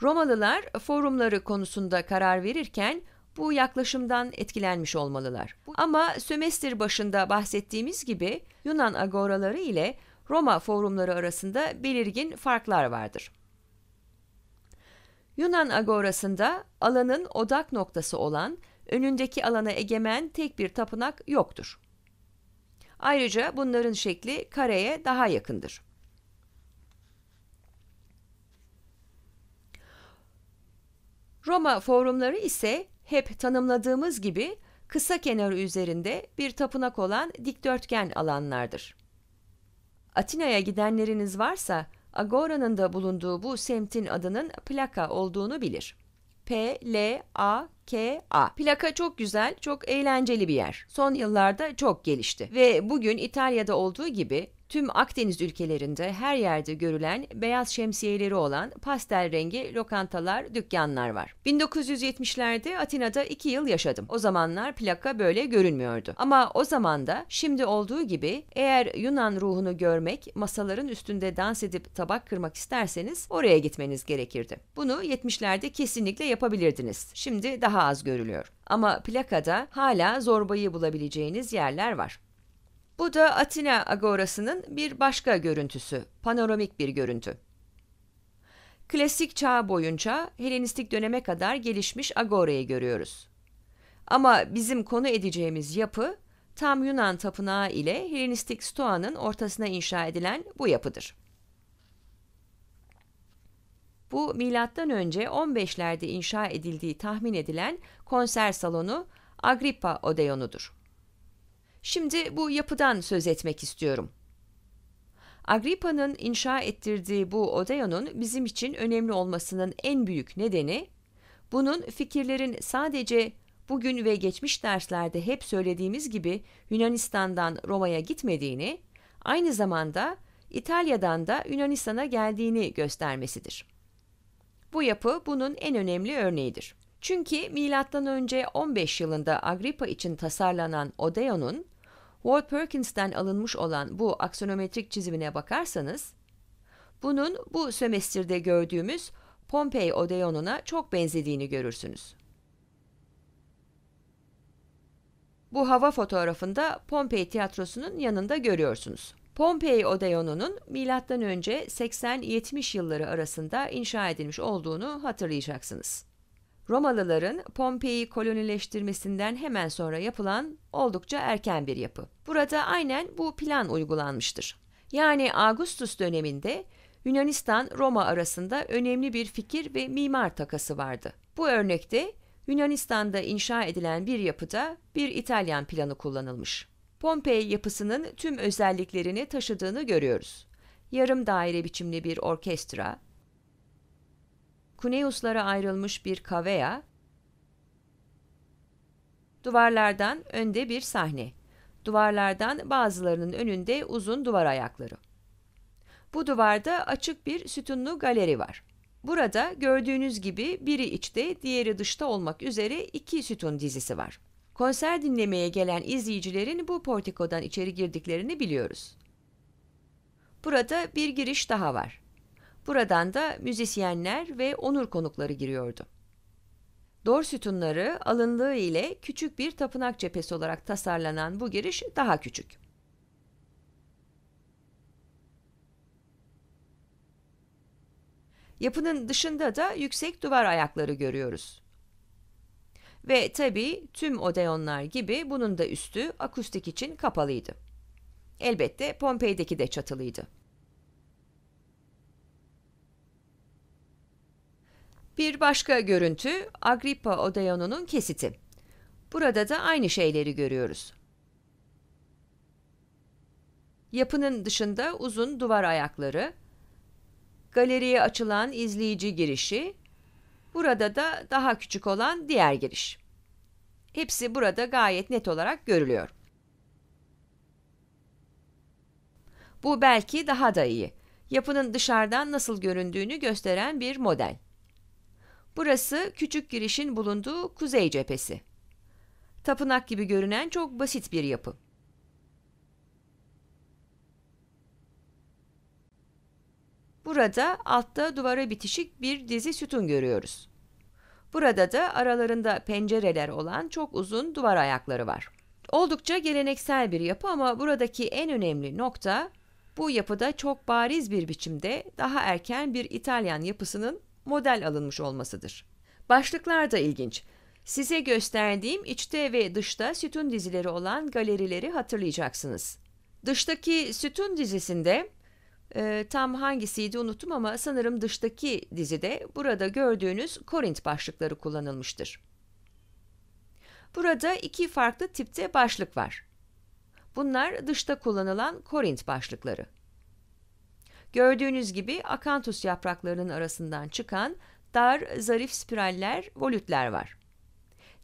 Romalılar forumları konusunda karar verirken bu yaklaşımdan etkilenmiş olmalılar. Ama sömestr başında bahsettiğimiz gibi Yunan agoraları ile Roma forumları arasında belirgin farklar vardır. Yunan agorasında alanın odak noktası olan önündeki alana egemen tek bir tapınak yoktur. Ayrıca bunların şekli kareye daha yakındır. Roma forumları ise hep tanımladığımız gibi kısa kenar üzerinde bir tapınak olan dikdörtgen alanlardır. Atina'ya gidenleriniz varsa Agora'nın da bulunduğu bu semtin adının Plaka olduğunu bilir. P, L, A, K, A. Plaka çok güzel, çok eğlenceli bir yer. Son yıllarda çok gelişti ve bugün İtalya'da olduğu gibi tüm Akdeniz ülkelerinde her yerde görülen beyaz şemsiyeleri olan pastel rengi lokantalar, dükkanlar var. 1970'lerde Atina'da 2 yıl yaşadım. O zamanlar plaka böyle görünmüyordu. Ama o zaman da şimdi olduğu gibi eğer Yunan ruhunu görmek, masaların üstünde dans edip tabak kırmak isterseniz oraya gitmeniz gerekirdi. Bunu 70'lerde kesinlikle yapabilirdiniz. Şimdi daha az görülüyor. Ama plakada hala zorbayı bulabileceğiniz yerler var. Bu da Atina Agorası'nın bir başka görüntüsü, panoramik bir görüntü. Klasik çağ boyunca Helenistik döneme kadar gelişmiş Agora'yı görüyoruz. Ama bizim konu edeceğimiz yapı tam Yunan tapınağı ile Helenistik Stoa'nın ortasına inşa edilen bu yapıdır. Bu milattan önce 15'lerde inşa edildiği tahmin edilen konser salonu Agrippa Odeonu'dur. Şimdi bu yapıdan söz etmek istiyorum. Agrippa'nın inşa ettirdiği bu Odeon'un bizim için önemli olmasının en büyük nedeni, bunun fikirlerin sadece bugün ve geçmiş derslerde hep söylediğimiz gibi Yunanistan'dan Roma'ya gitmediğini, aynı zamanda İtalya'dan da Yunanistan'a geldiğini göstermesidir. Bu yapı bunun en önemli örneğidir. Çünkü M.Ö. 15 yılında Agrippa için tasarlanan Odeon'un Wall Perkins'ten alınmış olan bu aksonometrik çizimine bakarsanız, bunun bu sömestirde gördüğümüz Pompei Odeon'una çok benzediğini görürsünüz. Bu hava fotoğrafında Pompei Tiyatrosu'nun yanında görüyorsunuz. Pompei Odeon'unun M.Ö. 80-70 yılları arasında inşa edilmiş olduğunu hatırlayacaksınız. Romalıların Pompei'yi kolonileştirmesinden hemen sonra yapılan oldukça erken bir yapı. Burada aynen bu plan uygulanmıştır. Yani Augustus döneminde Yunanistan-Roma arasında önemli bir fikir ve mimar takası vardı. Bu örnekte Yunanistan'da inşa edilen bir yapıda bir İtalyan planı kullanılmış. Pompei yapısının tüm özelliklerini taşıdığını görüyoruz. Yarım daire biçimli bir orkestra, Cuneus'lara ayrılmış bir kavea, duvarlardan önde bir sahne, duvarlardan bazılarının önünde uzun duvar ayakları. Bu duvarda açık bir sütunlu galeri var. Burada gördüğünüz gibi biri içte, diğeri dışta olmak üzere iki sütun dizisi var. Konser dinlemeye gelen izleyicilerin bu portikodan içeri girdiklerini biliyoruz. Burada bir giriş daha var. Buradan da müzisyenler ve onur konukları giriyordu. Dor sütunları alındığı ile küçük bir tapınak cephesi olarak tasarlanan bu giriş daha küçük. Yapının dışında da yüksek duvar ayakları görüyoruz. Ve tabi tüm odeonlar gibi bunun da üstü akustik için kapalıydı. Elbette Pompei'deki de çatılıydı. Bir başka görüntü Agrippa Odeonu'nun kesiti. Burada da aynı şeyleri görüyoruz. Yapının dışında uzun duvar ayakları, galeriye açılan izleyici girişi, burada da daha küçük olan diğer giriş. Hepsi burada gayet net olarak görülüyor. Bu belki daha da iyi. Yapının dışarıdan nasıl göründüğünü gösteren bir model. Burası küçük girişin bulunduğu kuzey cephesi. Tapınak gibi görünen çok basit bir yapı. Burada altta duvara bitişik bir dizi sütun görüyoruz. Burada da aralarında pencereler olan çok uzun duvar ayakları var. Oldukça geleneksel bir yapı ama buradaki en önemli nokta bu yapıda çok bariz bir biçimde daha erken bir İtalyan yapısının model alınmış olmasıdır. Başlıklar da ilginç. Size gösterdiğim içte ve dışta sütun dizileri olan galerileri hatırlayacaksınız. Dıştaki sütun dizisinde e, tam hangisiydi unuttum ama sanırım dıştaki dizide burada gördüğünüz Korint başlıkları kullanılmıştır. Burada iki farklı tipte başlık var. Bunlar dışta kullanılan Korint başlıkları. Gördüğünüz gibi akantus yapraklarının arasından çıkan dar, zarif spiraller, volütler var.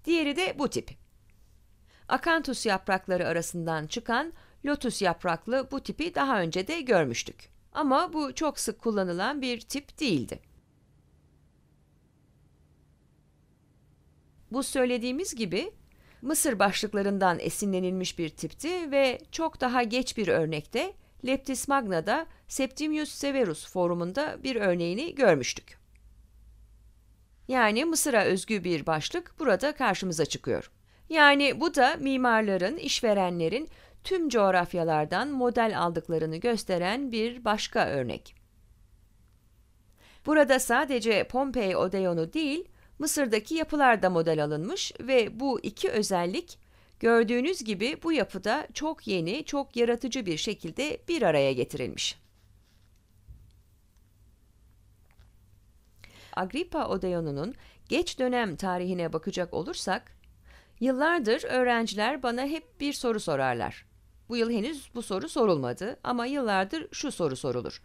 Diğeri de bu tip. Akantus yaprakları arasından çıkan lotus yapraklı bu tipi daha önce de görmüştük. Ama bu çok sık kullanılan bir tip değildi. Bu söylediğimiz gibi Mısır başlıklarından esinlenilmiş bir tipti ve çok daha geç bir örnekte Leptis Magna'da Septimius Severus forumunda bir örneğini görmüştük. Yani Mısır'a özgü bir başlık burada karşımıza çıkıyor. Yani bu da mimarların, işverenlerin tüm coğrafyalardan model aldıklarını gösteren bir başka örnek. Burada sadece Pompei Odeon'u değil, Mısır'daki yapılar da model alınmış ve bu iki özellik Gördüğünüz gibi bu yapıda çok yeni, çok yaratıcı bir şekilde bir araya getirilmiş. Agrippa Odeonu'nun geç dönem tarihine bakacak olursak, yıllardır öğrenciler bana hep bir soru sorarlar. Bu yıl henüz bu soru sorulmadı ama yıllardır şu soru sorulur.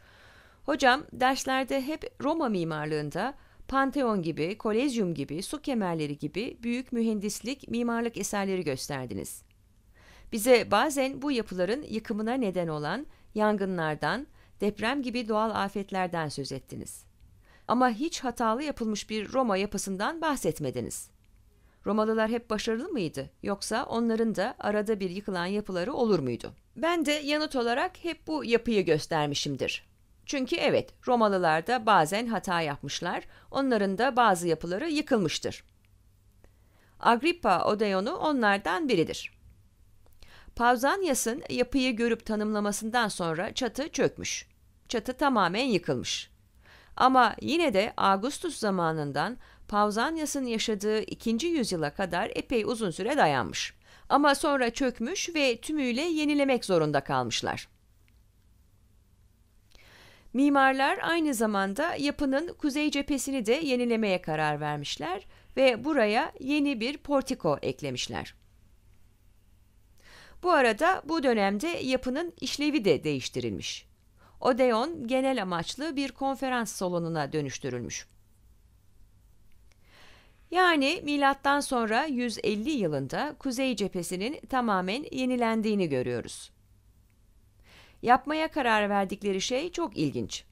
Hocam derslerde hep Roma mimarlığında Panteon gibi, Kolezyum gibi, su kemerleri gibi büyük mühendislik, mimarlık eserleri gösterdiniz. Bize bazen bu yapıların yıkımına neden olan yangınlardan, deprem gibi doğal afetlerden söz ettiniz. Ama hiç hatalı yapılmış bir Roma yapısından bahsetmediniz. Romalılar hep başarılı mıydı yoksa onların da arada bir yıkılan yapıları olur muydu? Ben de yanıt olarak hep bu yapıyı göstermişimdir. Çünkü evet Romalılar da bazen hata yapmışlar, onların da bazı yapıları yıkılmıştır. Agrippa Odeon'u onlardan biridir. Pausanias'ın yapıyı görüp tanımlamasından sonra çatı çökmüş. Çatı tamamen yıkılmış. Ama yine de Augustus zamanından Pausanias'ın yaşadığı ikinci yüzyıla kadar epey uzun süre dayanmış. Ama sonra çökmüş ve tümüyle yenilemek zorunda kalmışlar. Mimarlar aynı zamanda yapının kuzey cephesini de yenilemeye karar vermişler ve buraya yeni bir portiko eklemişler. Bu arada bu dönemde yapının işlevi de değiştirilmiş. Odeon genel amaçlı bir konferans salonuna dönüştürülmüş. Yani milattan sonra 150 yılında kuzey cephesinin tamamen yenilendiğini görüyoruz. Yapmaya karar verdikleri şey çok ilginç.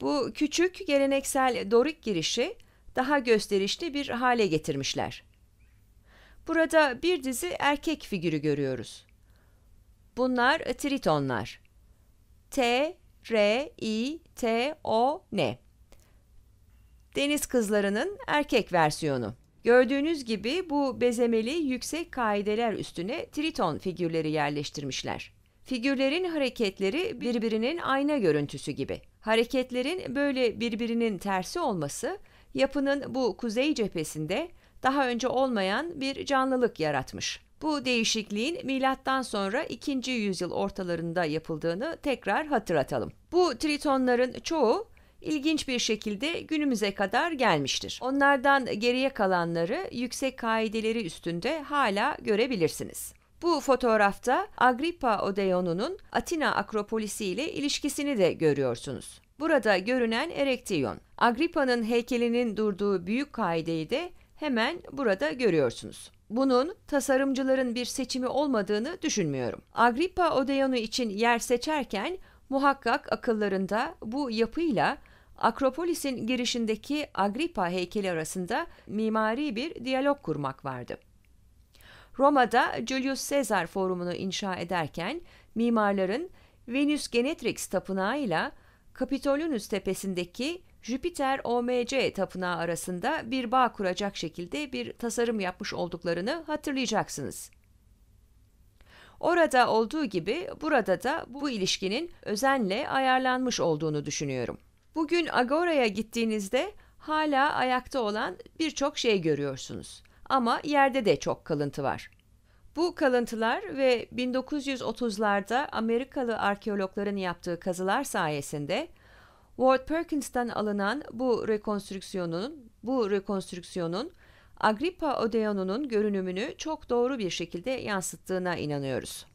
Bu küçük geleneksel Dorik girişi daha gösterişli bir hale getirmişler. Burada bir dizi erkek figürü görüyoruz. Bunlar tritonlar. T, R, I, T, O, N. Deniz kızlarının erkek versiyonu. Gördüğünüz gibi bu bezemeli yüksek kaideler üstüne triton figürleri yerleştirmişler. Figürlerin hareketleri birbirinin ayna görüntüsü gibi. Hareketlerin böyle birbirinin tersi olması yapının bu kuzey cephesinde daha önce olmayan bir canlılık yaratmış. Bu değişikliğin milattan sonra 2. yüzyıl ortalarında yapıldığını tekrar hatırlatalım. Bu tritonların çoğu ilginç bir şekilde günümüze kadar gelmiştir. Onlardan geriye kalanları yüksek kaideleri üstünde hala görebilirsiniz. Bu fotoğrafta Agrippa Odeon'unun Atina Akropolisi ile ilişkisini de görüyorsunuz. Burada görünen Erektion. Agrippa'nın heykelinin durduğu büyük kaideyi de hemen burada görüyorsunuz. Bunun tasarımcıların bir seçimi olmadığını düşünmüyorum. Agrippa Odeon'u için yer seçerken muhakkak akıllarında bu yapıyla Akropolis'in girişindeki Agrippa heykeli arasında mimari bir diyalog kurmak vardı. Roma'da Julius Caesar Forumunu inşa ederken mimarların Venus Genetrix tapınağıyla Kapitolinus tepesindeki Jüpiter OMC tapınağı arasında bir bağ kuracak şekilde bir tasarım yapmış olduklarını hatırlayacaksınız. Orada olduğu gibi burada da bu ilişkinin özenle ayarlanmış olduğunu düşünüyorum. Bugün Agora'ya gittiğinizde hala ayakta olan birçok şey görüyorsunuz ama yerde de çok kalıntı var. Bu kalıntılar ve 1930'larda Amerikalı arkeologların yaptığı kazılar sayesinde Ward Perkins'ten alınan bu rekonstrüksiyonun bu rekonstrüksiyonun Agrippa Odeon'unun görünümünü çok doğru bir şekilde yansıttığına inanıyoruz.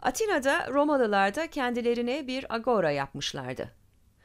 Atina'da Romalılar da kendilerine bir agora yapmışlardı.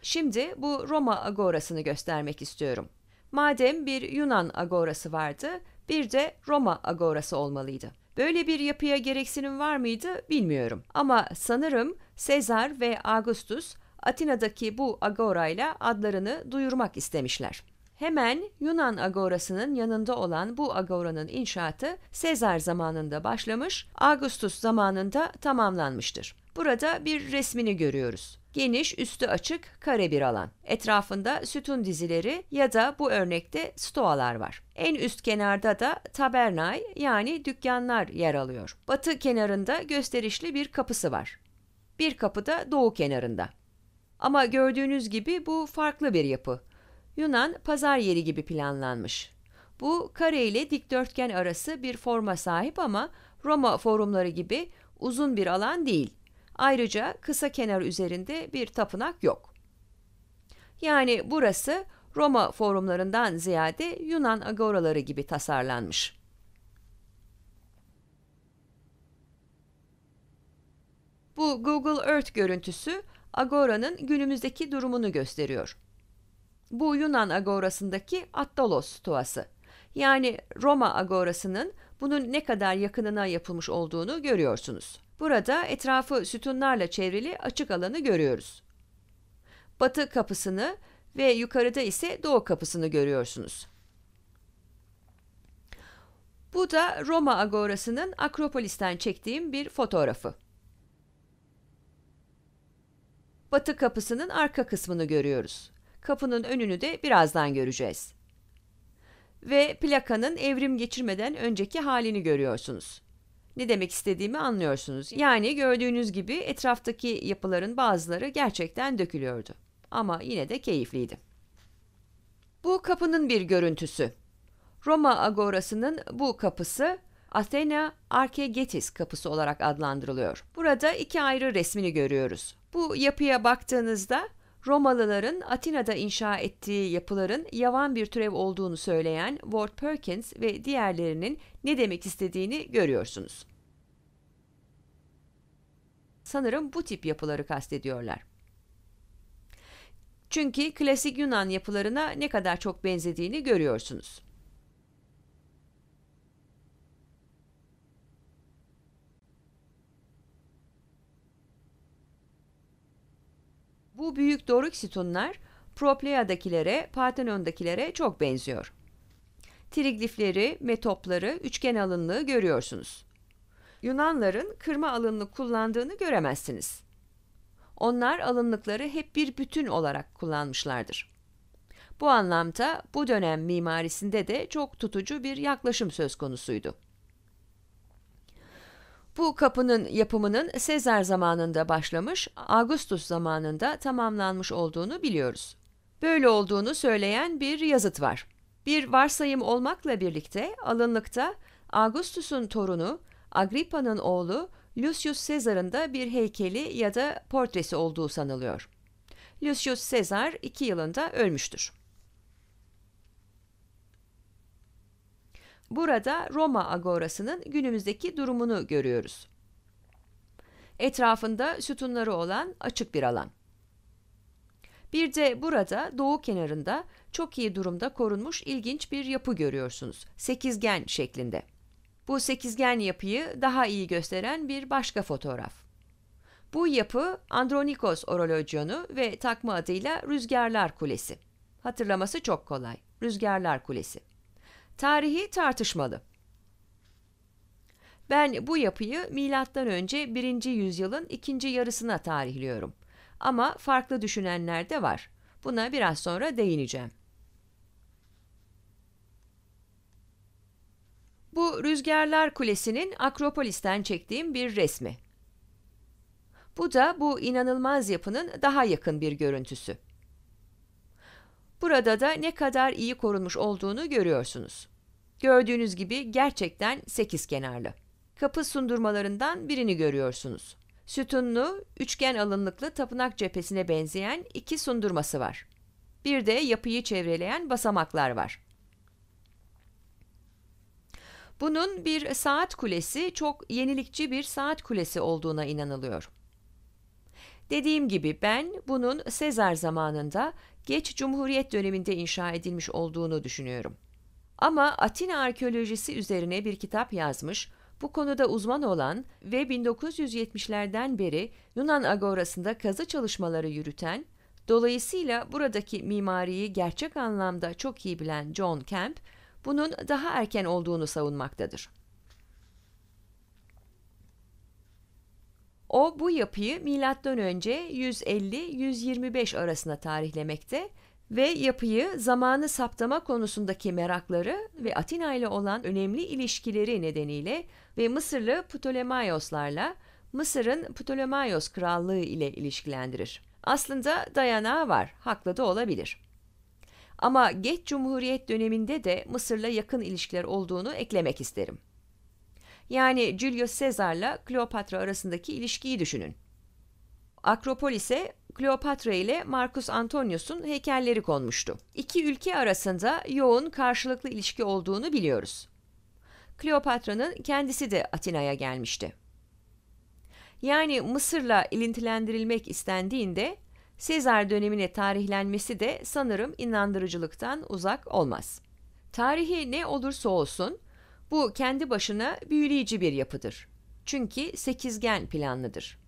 Şimdi bu Roma agorasını göstermek istiyorum. Madem bir Yunan agorası vardı, bir de Roma agorası olmalıydı. Böyle bir yapıya gereksinim var mıydı bilmiyorum. Ama sanırım Sezar ve Augustus Atina'daki bu agorayla adlarını duyurmak istemişler. Hemen Yunan agorasının yanında olan bu agoranın inşaatı Sezar zamanında başlamış, Augustus zamanında tamamlanmıştır. Burada bir resmini görüyoruz. Geniş, üstü açık, kare bir alan. Etrafında sütun dizileri ya da bu örnekte stoalar var. En üst kenarda da tabernay yani dükkanlar yer alıyor. Batı kenarında gösterişli bir kapısı var. Bir kapı da doğu kenarında. Ama gördüğünüz gibi bu farklı bir yapı. Yunan pazar yeri gibi planlanmış. Bu kare ile dikdörtgen arası bir forma sahip ama Roma forumları gibi uzun bir alan değil. Ayrıca kısa kenar üzerinde bir tapınak yok. Yani burası Roma forumlarından ziyade Yunan agoraları gibi tasarlanmış.'' Bu Google Earth görüntüsü Agora'nın günümüzdeki durumunu gösteriyor. Bu Yunan Agora'sındaki Attalos stuası. Yani Roma Agora'sının bunun ne kadar yakınına yapılmış olduğunu görüyorsunuz. Burada etrafı sütunlarla çevrili açık alanı görüyoruz. Batı kapısını ve yukarıda ise doğu kapısını görüyorsunuz. Bu da Roma Agorası'nın Akropolis'ten çektiğim bir fotoğrafı. Batı kapısının arka kısmını görüyoruz. Kapının önünü de birazdan göreceğiz. Ve plakanın evrim geçirmeden önceki halini görüyorsunuz. Ne demek istediğimi anlıyorsunuz. Yani gördüğünüz gibi etraftaki yapıların bazıları gerçekten dökülüyordu. Ama yine de keyifliydi. Bu kapının bir görüntüsü. Roma agorasının bu kapısı Athena Arkegetis kapısı olarak adlandırılıyor. Burada iki ayrı resmini görüyoruz. Bu yapıya baktığınızda Romalıların Atina'da inşa ettiği yapıların yavan bir türev olduğunu söyleyen Ward Perkins ve diğerlerinin ne demek istediğini görüyorsunuz. Sanırım bu tip yapıları kastediyorlar. Çünkü klasik Yunan yapılarına ne kadar çok benzediğini görüyorsunuz. Bu büyük doruk sütunlar, Propleia'dakilere, Partenon'dakilere çok benziyor. Triglifleri, metopları, üçgen alınlığı görüyorsunuz. Yunanların kırma alınlık kullandığını göremezsiniz. Onlar alınlıkları hep bir bütün olarak kullanmışlardır. Bu anlamda bu dönem mimarisinde de çok tutucu bir yaklaşım söz konusuydu. Bu kapının yapımının Sezar zamanında başlamış, Augustus zamanında tamamlanmış olduğunu biliyoruz. Böyle olduğunu söyleyen bir yazıt var. Bir varsayım olmakla birlikte alınlıkta Augustus'un torunu Agrippa'nın oğlu Lucius Caesar'ın da bir heykeli ya da portresi olduğu sanılıyor. Lucius Caesar 2 yılında ölmüştür. Burada Roma agorasının günümüzdeki durumunu görüyoruz. Etrafında sütunları olan açık bir alan. Bir de burada doğu kenarında çok iyi durumda korunmuş ilginç bir yapı görüyorsunuz. Sekizgen şeklinde. Bu sekizgen yapıyı daha iyi gösteren bir başka fotoğraf. Bu yapı Andronikos Orologyonu ve takma adıyla Rüzgarlar Kulesi. Hatırlaması çok kolay. Rüzgarlar Kulesi. Tarihi tartışmalı. Ben bu yapıyı milattan önce 1. yüzyılın ikinci yarısına tarihliyorum. Ama farklı düşünenler de var. Buna biraz sonra değineceğim. Bu Rüzgarlar Kulesi'nin Akropolis'ten çektiğim bir resmi. Bu da bu inanılmaz yapının daha yakın bir görüntüsü. Burada da ne kadar iyi korunmuş olduğunu görüyorsunuz. Gördüğünüz gibi gerçekten 8 kenarlı. Kapı sundurmalarından birini görüyorsunuz. Sütunlu, üçgen alınlıklı tapınak cephesine benzeyen iki sundurması var. Bir de yapıyı çevreleyen basamaklar var. Bunun bir saat kulesi, çok yenilikçi bir saat kulesi olduğuna inanılıyor. Dediğim gibi ben bunun Sezar zamanında geç Cumhuriyet döneminde inşa edilmiş olduğunu düşünüyorum. Ama Atina arkeolojisi üzerine bir kitap yazmış, bu konuda uzman olan ve 1970'lerden beri Yunan Agorası'nda kazı çalışmaları yürüten, dolayısıyla buradaki mimariyi gerçek anlamda çok iyi bilen John Kemp, bunun daha erken olduğunu savunmaktadır. O bu yapıyı milattan önce 150-125 arasına tarihlemekte ve yapıyı zamanı saptama konusundaki merakları ve Atina ile olan önemli ilişkileri nedeniyle ve Mısırlı Ptolemaioslarla Mısır'ın Ptolemaios krallığı ile ilişkilendirir. Aslında dayanağı var, haklı da olabilir. Ama geç cumhuriyet döneminde de Mısır'la yakın ilişkiler olduğunu eklemek isterim yani Julius Caesar'la Kleopatra arasındaki ilişkiyi düşünün. Akropolis'e Kleopatra ile Marcus Antonius'un heykelleri konmuştu. İki ülke arasında yoğun karşılıklı ilişki olduğunu biliyoruz. Kleopatra'nın kendisi de Atina'ya gelmişti. Yani Mısır'la ilintilendirilmek istendiğinde Sezar dönemine tarihlenmesi de sanırım inandırıcılıktan uzak olmaz. Tarihi ne olursa olsun bu kendi başına büyüleyici bir yapıdır. Çünkü sekizgen planlıdır.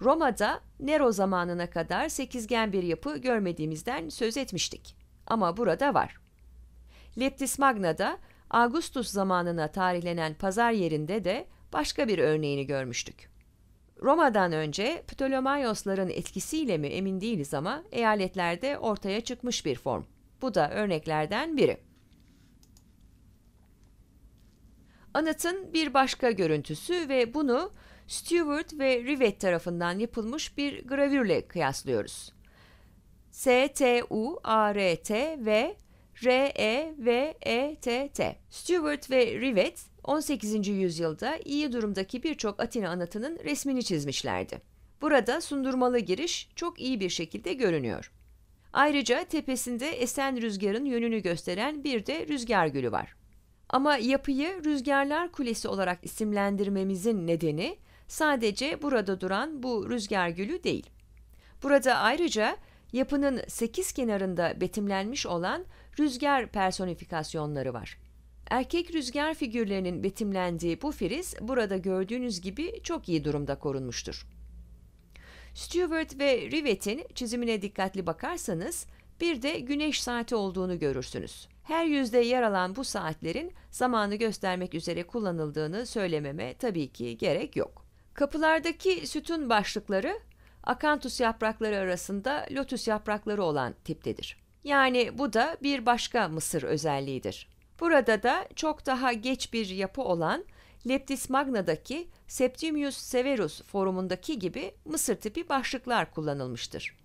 Roma'da Nero zamanına kadar sekizgen bir yapı görmediğimizden söz etmiştik. Ama burada var. Leptis Magna'da Augustus zamanına tarihlenen pazar yerinde de başka bir örneğini görmüştük. Roma'dan önce Ptolemaiosların etkisiyle mi emin değiliz ama eyaletlerde ortaya çıkmış bir form. Bu da örneklerden biri. Anıtın bir başka görüntüsü ve bunu Stewart ve Rivet tarafından yapılmış bir gravürle kıyaslıyoruz. S, T, U, A, R, T ve R, E V E, T, T. Stewart ve Rivet 18. yüzyılda iyi durumdaki birçok Atina anıtının resmini çizmişlerdi. Burada sundurmalı giriş çok iyi bir şekilde görünüyor. Ayrıca tepesinde esen rüzgarın yönünü gösteren bir de rüzgar gülü var. Ama yapıyı rüzgarlar kulesi olarak isimlendirmemizin nedeni sadece burada duran bu rüzgar gülü değil. Burada ayrıca yapının sekiz kenarında betimlenmiş olan rüzgar personifikasyonları var. Erkek rüzgar figürlerinin betimlendiği bu firiz burada gördüğünüz gibi çok iyi durumda korunmuştur. Stewart ve Rivet'in çizimine dikkatli bakarsanız bir de güneş saati olduğunu görürsünüz. Her yüzde yer alan bu saatlerin zamanı göstermek üzere kullanıldığını söylememe tabii ki gerek yok. Kapılardaki sütun başlıkları akantus yaprakları arasında lotus yaprakları olan tiptedir. Yani bu da bir başka Mısır özelliğidir. Burada da çok daha geç bir yapı olan Leptis Magna'daki Septimius Severus forumundaki gibi Mısır tipi başlıklar kullanılmıştır.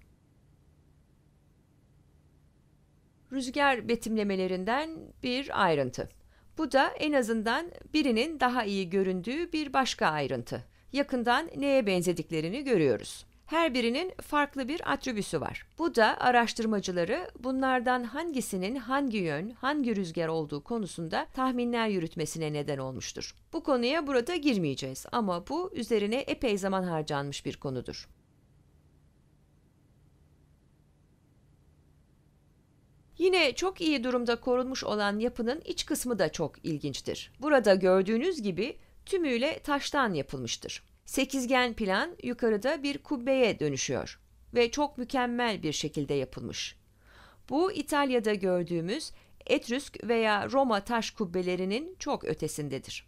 rüzgar betimlemelerinden bir ayrıntı. Bu da en azından birinin daha iyi göründüğü bir başka ayrıntı. Yakından neye benzediklerini görüyoruz. Her birinin farklı bir atribüsü var. Bu da araştırmacıları bunlardan hangisinin hangi yön, hangi rüzgar olduğu konusunda tahminler yürütmesine neden olmuştur. Bu konuya burada girmeyeceğiz ama bu üzerine epey zaman harcanmış bir konudur. Yine çok iyi durumda korunmuş olan yapının iç kısmı da çok ilginçtir. Burada gördüğünüz gibi tümüyle taştan yapılmıştır. Sekizgen plan yukarıda bir kubbeye dönüşüyor ve çok mükemmel bir şekilde yapılmış. Bu İtalya'da gördüğümüz Etrüsk veya Roma taş kubbelerinin çok ötesindedir.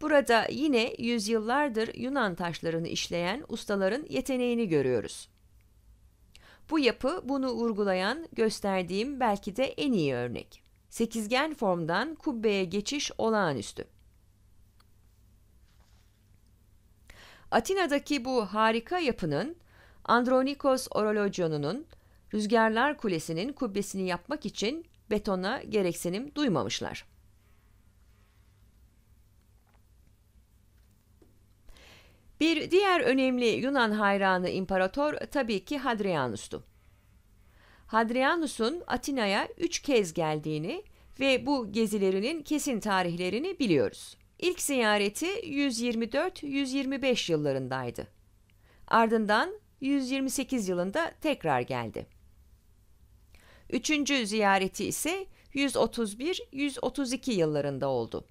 Burada yine yüzyıllardır Yunan taşlarını işleyen ustaların yeteneğini görüyoruz. Bu yapı bunu vurgulayan gösterdiğim belki de en iyi örnek. Sekizgen formdan kubbeye geçiş olağanüstü. Atina'daki bu harika yapının Andronikos Orologion'unun Rüzgarlar Kulesi'nin kubbesini yapmak için betona gereksinim duymamışlar. Bir diğer önemli Yunan hayranı imparator tabii ki Hadrianus'tu. Hadrianus'un Atina'ya üç kez geldiğini ve bu gezilerinin kesin tarihlerini biliyoruz. İlk ziyareti 124-125 yıllarındaydı. Ardından 128 yılında tekrar geldi. Üçüncü ziyareti ise 131-132 yıllarında oldu.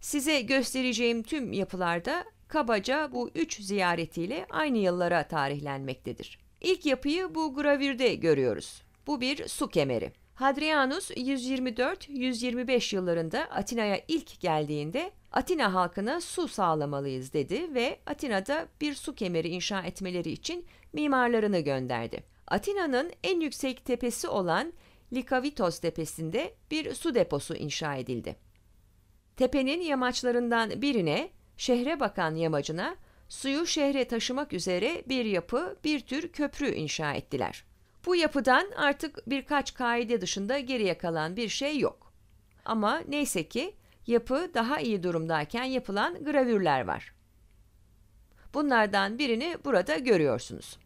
Size göstereceğim tüm yapılarda kabaca bu üç ziyaretiyle aynı yıllara tarihlenmektedir. İlk yapıyı bu gravürde görüyoruz. Bu bir su kemeri. Hadrianus 124-125 yıllarında Atina'ya ilk geldiğinde Atina halkına su sağlamalıyız dedi ve Atina'da bir su kemeri inşa etmeleri için mimarlarını gönderdi. Atina'nın en yüksek tepesi olan Likavitos tepesinde bir su deposu inşa edildi. Tepenin yamaçlarından birine şehre bakan yamacına suyu şehre taşımak üzere bir yapı, bir tür köprü inşa ettiler. Bu yapıdan artık birkaç kaide dışında geriye kalan bir şey yok. Ama neyse ki yapı daha iyi durumdayken yapılan gravürler var. Bunlardan birini burada görüyorsunuz.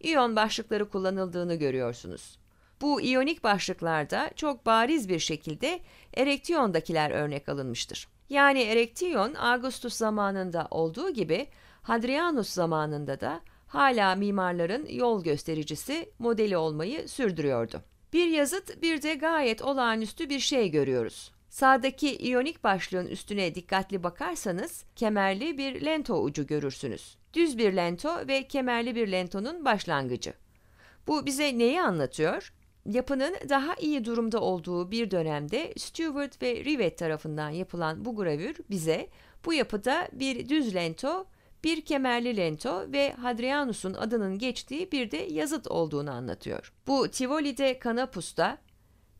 İyon başlıkları kullanıldığını görüyorsunuz. Bu iyonik başlıklarda çok bariz bir şekilde Erektiyon'dakiler örnek alınmıştır. Yani Erektiyon, Augustus zamanında olduğu gibi Hadrianus zamanında da hala mimarların yol göstericisi, modeli olmayı sürdürüyordu. Bir yazıt bir de gayet olağanüstü bir şey görüyoruz. Sağdaki iyonik başlığın üstüne dikkatli bakarsanız kemerli bir lento ucu görürsünüz. Düz bir lento ve kemerli bir lentonun başlangıcı. Bu bize neyi anlatıyor? Yapının daha iyi durumda olduğu bir dönemde Stewart ve Rivet tarafından yapılan bu gravür bize bu yapıda bir düz lento, bir kemerli lento ve Hadrianus'un adının geçtiği bir de yazıt olduğunu anlatıyor. Bu Tivoli'de Kanapus'ta,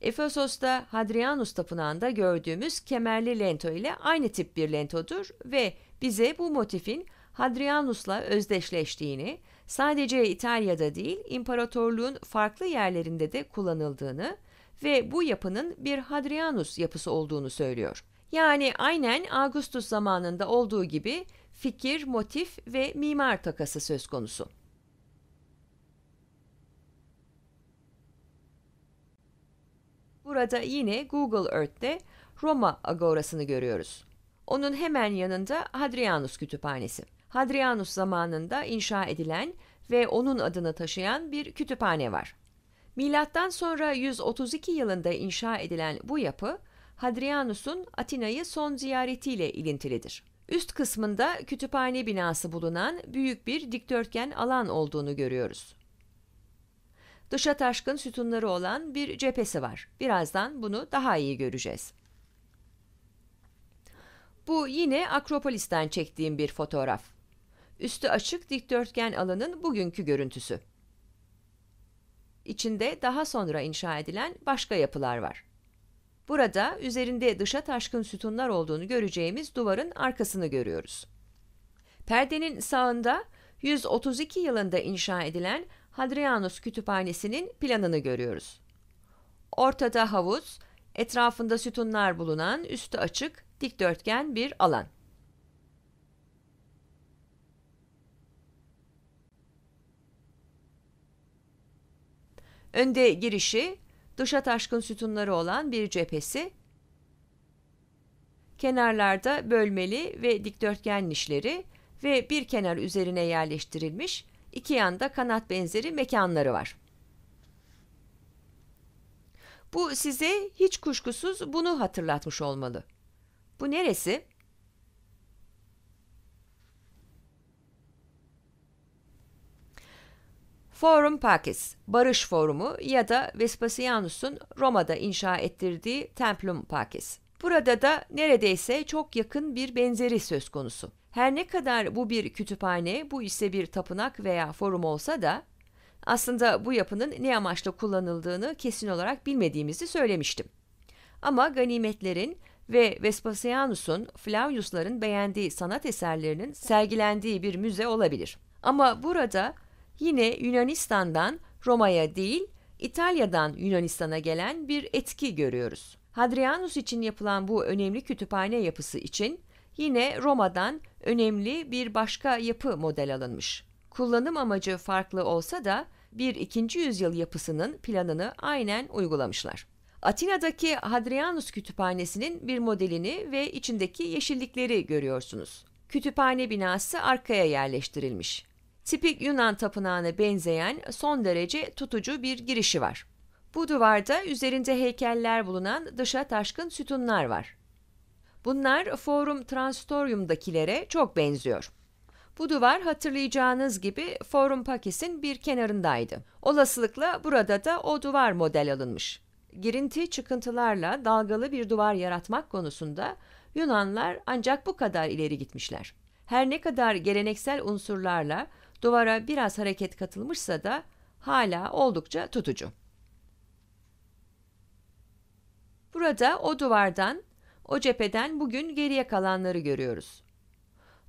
Efesos'ta Hadrianus Tapınağı'nda gördüğümüz kemerli lento ile aynı tip bir lentodur ve bize bu motifin Hadrianus'la özdeşleştiğini, sadece İtalya'da değil imparatorluğun farklı yerlerinde de kullanıldığını ve bu yapının bir Hadrianus yapısı olduğunu söylüyor. Yani aynen Augustus zamanında olduğu gibi fikir, motif ve mimar takası söz konusu. Burada yine Google Earth'te Roma agorasını görüyoruz. Onun hemen yanında Hadrianus kütüphanesi. Hadrianus zamanında inşa edilen ve onun adını taşıyan bir kütüphane var. Milattan sonra 132 yılında inşa edilen bu yapı Hadrianus'un Atina'yı son ziyaretiyle ilintilidir. Üst kısmında kütüphane binası bulunan büyük bir dikdörtgen alan olduğunu görüyoruz. Dışa taşkın sütunları olan bir cephesi var. Birazdan bunu daha iyi göreceğiz. Bu yine Akropolis'ten çektiğim bir fotoğraf. Üstü açık dikdörtgen alanın bugünkü görüntüsü. İçinde daha sonra inşa edilen başka yapılar var. Burada üzerinde dışa taşkın sütunlar olduğunu göreceğimiz duvarın arkasını görüyoruz. Perdenin sağında 132 yılında inşa edilen Hadrianus Kütüphanesi'nin planını görüyoruz. Ortada havuz, etrafında sütunlar bulunan üstü açık, dikdörtgen bir alan. Önde girişi, dışa taşkın sütunları olan bir cephesi, kenarlarda bölmeli ve dikdörtgen nişleri ve bir kenar üzerine yerleştirilmiş iki yanda kanat benzeri mekanları var. Bu size hiç kuşkusuz bunu hatırlatmış olmalı. Bu neresi? Forum Pacis, Barış Forumu ya da Vespasianus'un Roma'da inşa ettirdiği Templum Pacis. Burada da neredeyse çok yakın bir benzeri söz konusu. Her ne kadar bu bir kütüphane, bu ise bir tapınak veya forum olsa da aslında bu yapının ne amaçla kullanıldığını kesin olarak bilmediğimizi söylemiştim. Ama ganimetlerin ve Vespasianus'un Flavius'ların beğendiği sanat eserlerinin sergilendiği bir müze olabilir. Ama burada yine Yunanistan'dan Roma'ya değil İtalya'dan Yunanistan'a gelen bir etki görüyoruz. Hadrianus için yapılan bu önemli kütüphane yapısı için yine Roma'dan önemli bir başka yapı model alınmış. Kullanım amacı farklı olsa da bir ikinci yüzyıl yapısının planını aynen uygulamışlar. Atina'daki Hadrianus Kütüphanesi'nin bir modelini ve içindeki yeşillikleri görüyorsunuz. Kütüphane binası arkaya yerleştirilmiş tipik Yunan tapınağına benzeyen son derece tutucu bir girişi var. Bu duvarda üzerinde heykeller bulunan dışa taşkın sütunlar var. Bunlar Forum Transitorium'dakilere çok benziyor. Bu duvar hatırlayacağınız gibi Forum Pakis'in bir kenarındaydı. Olasılıkla burada da o duvar model alınmış. Girinti çıkıntılarla dalgalı bir duvar yaratmak konusunda Yunanlar ancak bu kadar ileri gitmişler. Her ne kadar geleneksel unsurlarla Duvara biraz hareket katılmışsa da hala oldukça tutucu. Burada o duvardan, o cepheden bugün geriye kalanları görüyoruz.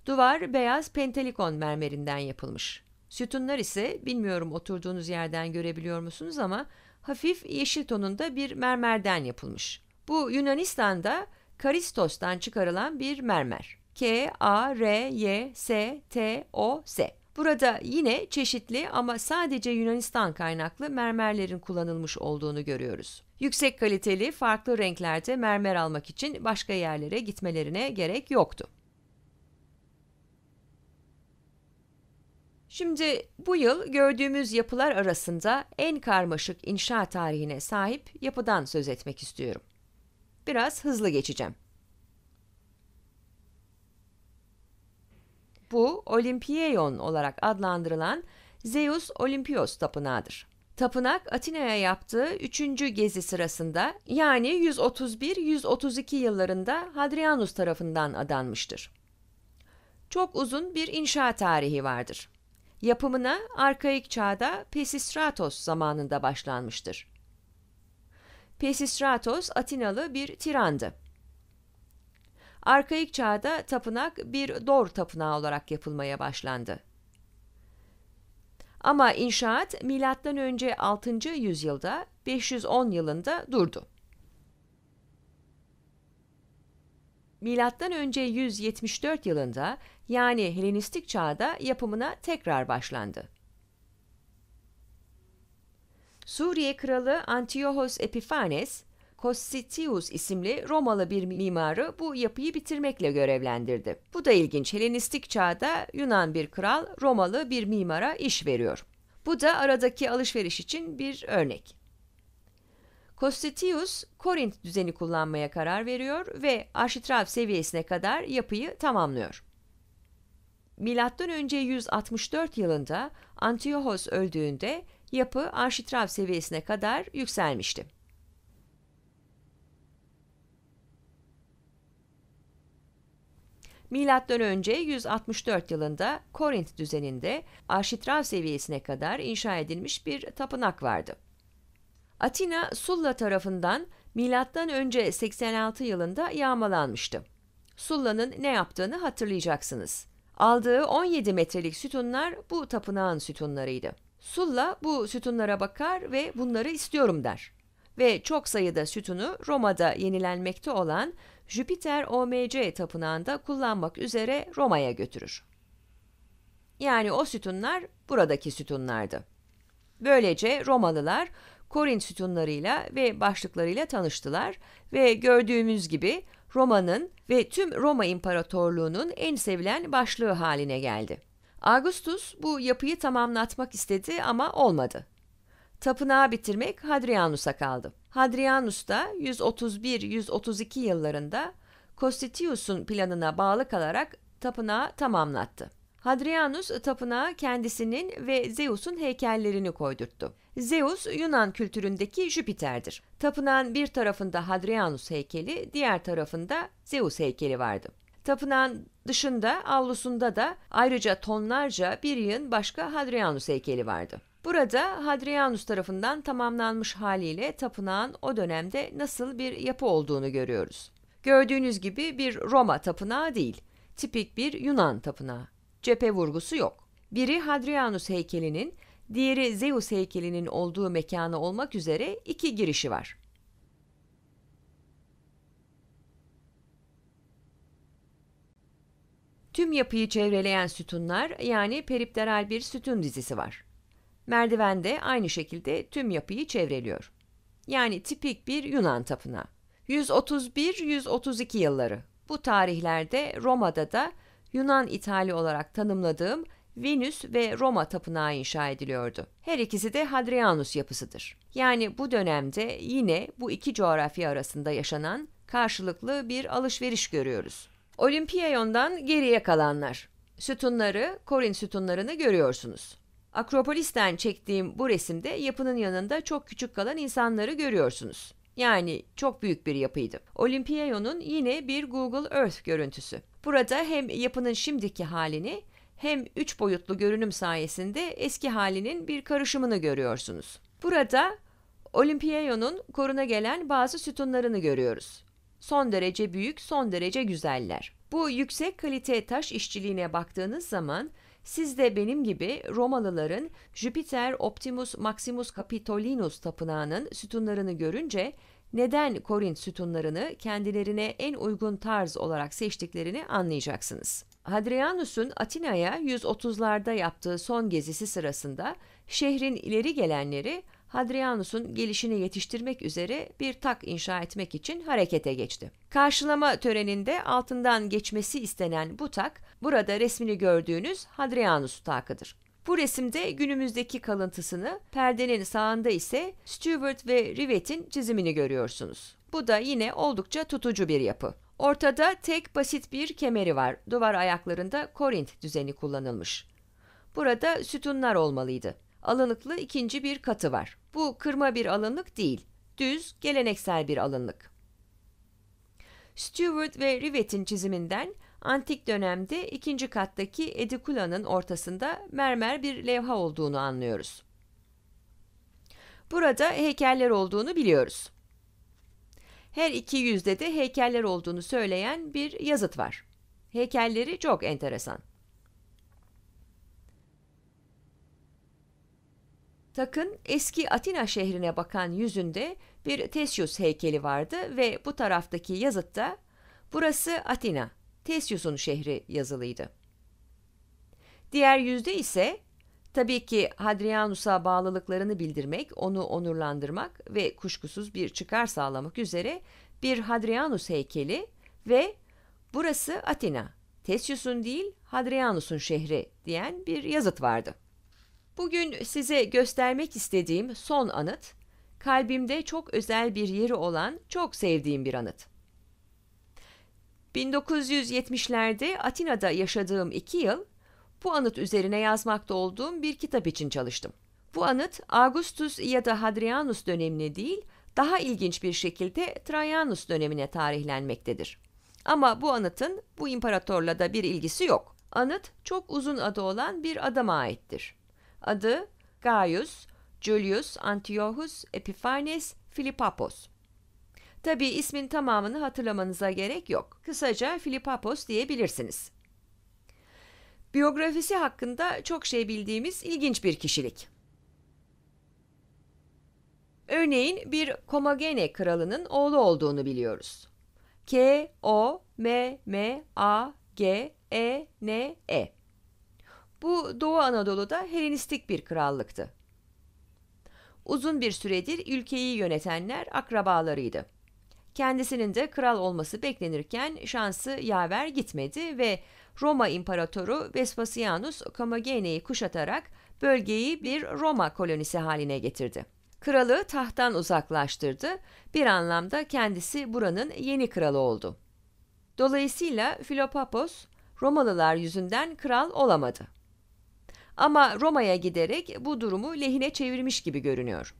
Duvar beyaz pentelikon mermerinden yapılmış. Sütunlar ise bilmiyorum oturduğunuz yerden görebiliyor musunuz ama hafif yeşil tonunda bir mermerden yapılmış. Bu Yunanistan'da Karistos'tan çıkarılan bir mermer. K, A, R, Y, S, T, O, S. Burada yine çeşitli ama sadece Yunanistan kaynaklı mermerlerin kullanılmış olduğunu görüyoruz. Yüksek kaliteli farklı renklerde mermer almak için başka yerlere gitmelerine gerek yoktu. Şimdi bu yıl gördüğümüz yapılar arasında en karmaşık inşaat tarihine sahip yapıdan söz etmek istiyorum. Biraz hızlı geçeceğim. Bu Olimpiyeion olarak adlandırılan Zeus Olympios tapınağıdır. Tapınak Atina'ya yaptığı 3. gezi sırasında yani 131-132 yıllarında Hadrianus tarafından adanmıştır. Çok uzun bir inşa tarihi vardır. Yapımına arkaik çağda Pesistratos zamanında başlanmıştır. Pesistratos Atinalı bir tirandı. Arkaik çağda tapınak bir dor tapınağı olarak yapılmaya başlandı. Ama inşaat M.Ö. 6. yüzyılda 510 yılında durdu. Milattan önce 174 yılında yani Helenistik çağda yapımına tekrar başlandı. Suriye kralı Antiochos Epiphanes Cositius isimli Romalı bir mimarı bu yapıyı bitirmekle görevlendirdi. Bu da ilginç. Helenistik çağda Yunan bir kral Romalı bir mimara iş veriyor. Bu da aradaki alışveriş için bir örnek. Costitius, Korint düzeni kullanmaya karar veriyor ve arşitrav seviyesine kadar yapıyı tamamlıyor. Milattan önce 164 yılında Antiochos öldüğünde yapı arşitrav seviyesine kadar yükselmişti. Milattan önce 164 yılında Korint düzeninde arşitrav seviyesine kadar inşa edilmiş bir tapınak vardı. Atina Sulla tarafından milattan önce 86 yılında yağmalanmıştı. Sulla'nın ne yaptığını hatırlayacaksınız. Aldığı 17 metrelik sütunlar bu tapınağın sütunlarıydı. Sulla bu sütunlara bakar ve bunları istiyorum der ve çok sayıda sütunu Roma'da yenilenmekte olan Jüpiter OMC tapınağında kullanmak üzere Roma'ya götürür. Yani o sütunlar buradaki sütunlardı. Böylece Romalılar Korin sütunlarıyla ve başlıklarıyla tanıştılar ve gördüğümüz gibi Roma'nın ve tüm Roma İmparatorluğu'nun en sevilen başlığı haline geldi. Augustus bu yapıyı tamamlatmak istedi ama olmadı tapınağı bitirmek Hadrianus'a kaldı. Hadrianus da 131-132 yıllarında Kostitius'un planına bağlı kalarak tapınağı tamamlattı. Hadrianus tapınağa kendisinin ve Zeus'un heykellerini koydurttu. Zeus Yunan kültüründeki Jüpiter'dir. Tapınağın bir tarafında Hadrianus heykeli, diğer tarafında Zeus heykeli vardı. Tapınağın dışında avlusunda da ayrıca tonlarca bir yığın başka Hadrianus heykeli vardı. Burada Hadrianus tarafından tamamlanmış haliyle tapınağın o dönemde nasıl bir yapı olduğunu görüyoruz. Gördüğünüz gibi bir Roma tapınağı değil, tipik bir Yunan tapınağı. Cephe vurgusu yok. Biri Hadrianus heykelinin, diğeri Zeus heykelinin olduğu mekanı olmak üzere iki girişi var. Tüm yapıyı çevreleyen sütunlar yani peripteral bir sütun dizisi var. Merdiven de aynı şekilde tüm yapıyı çevreliyor. Yani tipik bir Yunan tapınağı. 131-132 yılları. Bu tarihlerde Roma'da da Yunan İtali olarak tanımladığım Venüs ve Roma tapınağı inşa ediliyordu. Her ikisi de Hadrianus yapısıdır. Yani bu dönemde yine bu iki coğrafya arasında yaşanan karşılıklı bir alışveriş görüyoruz. Olimpiyon'dan geriye kalanlar. Sütunları, Korin sütunlarını görüyorsunuz. Akropolis'ten çektiğim bu resimde yapının yanında çok küçük kalan insanları görüyorsunuz. Yani çok büyük bir yapıydı. Olimpiyayon'un yine bir Google Earth görüntüsü. Burada hem yapının şimdiki halini hem üç boyutlu görünüm sayesinde eski halinin bir karışımını görüyorsunuz. Burada Olimpiyayon'un koruna gelen bazı sütunlarını görüyoruz. Son derece büyük, son derece güzeller. Bu yüksek kalite taş işçiliğine baktığınız zaman siz de benim gibi Romalıların Jüpiter Optimus Maximus Capitolinus tapınağının sütunlarını görünce neden Korint sütunlarını kendilerine en uygun tarz olarak seçtiklerini anlayacaksınız. Hadrianus'un Atina'ya 130'larda yaptığı son gezisi sırasında şehrin ileri gelenleri Hadrianus'un gelişini yetiştirmek üzere bir tak inşa etmek için harekete geçti. Karşılama töreninde altından geçmesi istenen bu tak, burada resmini gördüğünüz Hadrianus takıdır. Bu resimde günümüzdeki kalıntısını, perdenin sağında ise Stewart ve Rivet'in çizimini görüyorsunuz. Bu da yine oldukça tutucu bir yapı. Ortada tek basit bir kemeri var. Duvar ayaklarında Korint düzeni kullanılmış. Burada sütunlar olmalıydı alınıklı ikinci bir katı var. Bu kırma bir alınlık değil, düz, geleneksel bir alınlık. Stewart ve Rivet'in çiziminden antik dönemde ikinci kattaki edikulanın ortasında mermer bir levha olduğunu anlıyoruz. Burada heykeller olduğunu biliyoruz. Her iki yüzde de heykeller olduğunu söyleyen bir yazıt var. Heykelleri çok enteresan. Takın eski Atina şehrine bakan yüzünde bir Tesyus heykeli vardı ve bu taraftaki yazıtta burası Atina, Tesyus'un şehri yazılıydı. Diğer yüzde ise tabii ki Hadrianus'a bağlılıklarını bildirmek, onu onurlandırmak ve kuşkusuz bir çıkar sağlamak üzere bir Hadrianus heykeli ve burası Atina, Tesyus'un değil Hadrianus'un şehri diyen bir yazıt vardı.'' Bugün size göstermek istediğim son anıt, kalbimde çok özel bir yeri olan çok sevdiğim bir anıt. 1970'lerde Atina'da yaşadığım iki yıl, bu anıt üzerine yazmakta olduğum bir kitap için çalıştım. Bu anıt Augustus ya da Hadrianus dönemine değil, daha ilginç bir şekilde Trajanus dönemine tarihlenmektedir. Ama bu anıtın bu imparatorla da bir ilgisi yok. Anıt çok uzun adı olan bir adama aittir. Adı Gaius Julius Antiochus Epiphanes Philippapos. Tabi ismin tamamını hatırlamanıza gerek yok. Kısaca Philippapos diyebilirsiniz. Biyografisi hakkında çok şey bildiğimiz ilginç bir kişilik. Örneğin bir Komagene kralının oğlu olduğunu biliyoruz. K O M M A G E N E bu Doğu Anadolu'da Helenistik bir krallıktı. Uzun bir süredir ülkeyi yönetenler akrabalarıydı. Kendisinin de kral olması beklenirken şansı yaver gitmedi ve Roma İmparatoru Vespasianus Comagene'yi kuşatarak bölgeyi bir Roma kolonisi haline getirdi. Kralı tahttan uzaklaştırdı, bir anlamda kendisi buranın yeni kralı oldu. Dolayısıyla Filopapos Romalılar yüzünden kral olamadı. Ama Roma'ya giderek bu durumu lehine çevirmiş gibi görünüyor.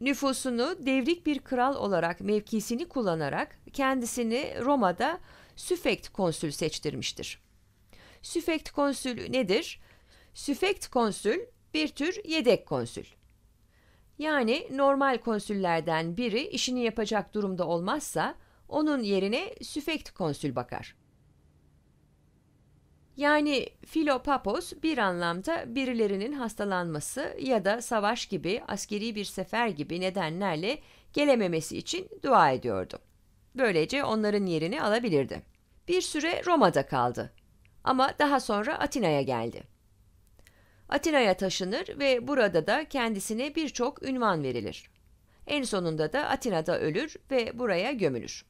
Nüfusunu devrik bir kral olarak mevkisini kullanarak kendisini Roma'da süfekt konsül seçtirmiştir. Süfekt konsül nedir? Süfekt konsül bir tür yedek konsül. Yani normal konsüllerden biri işini yapacak durumda olmazsa onun yerine Süfekt konsül bakar. Yani Filopapos bir anlamda birilerinin hastalanması ya da savaş gibi, askeri bir sefer gibi nedenlerle gelememesi için dua ediyordu. Böylece onların yerini alabilirdi. Bir süre Roma'da kaldı ama daha sonra Atina'ya geldi. Atina'ya taşınır ve burada da kendisine birçok ünvan verilir. En sonunda da Atina'da ölür ve buraya gömülür.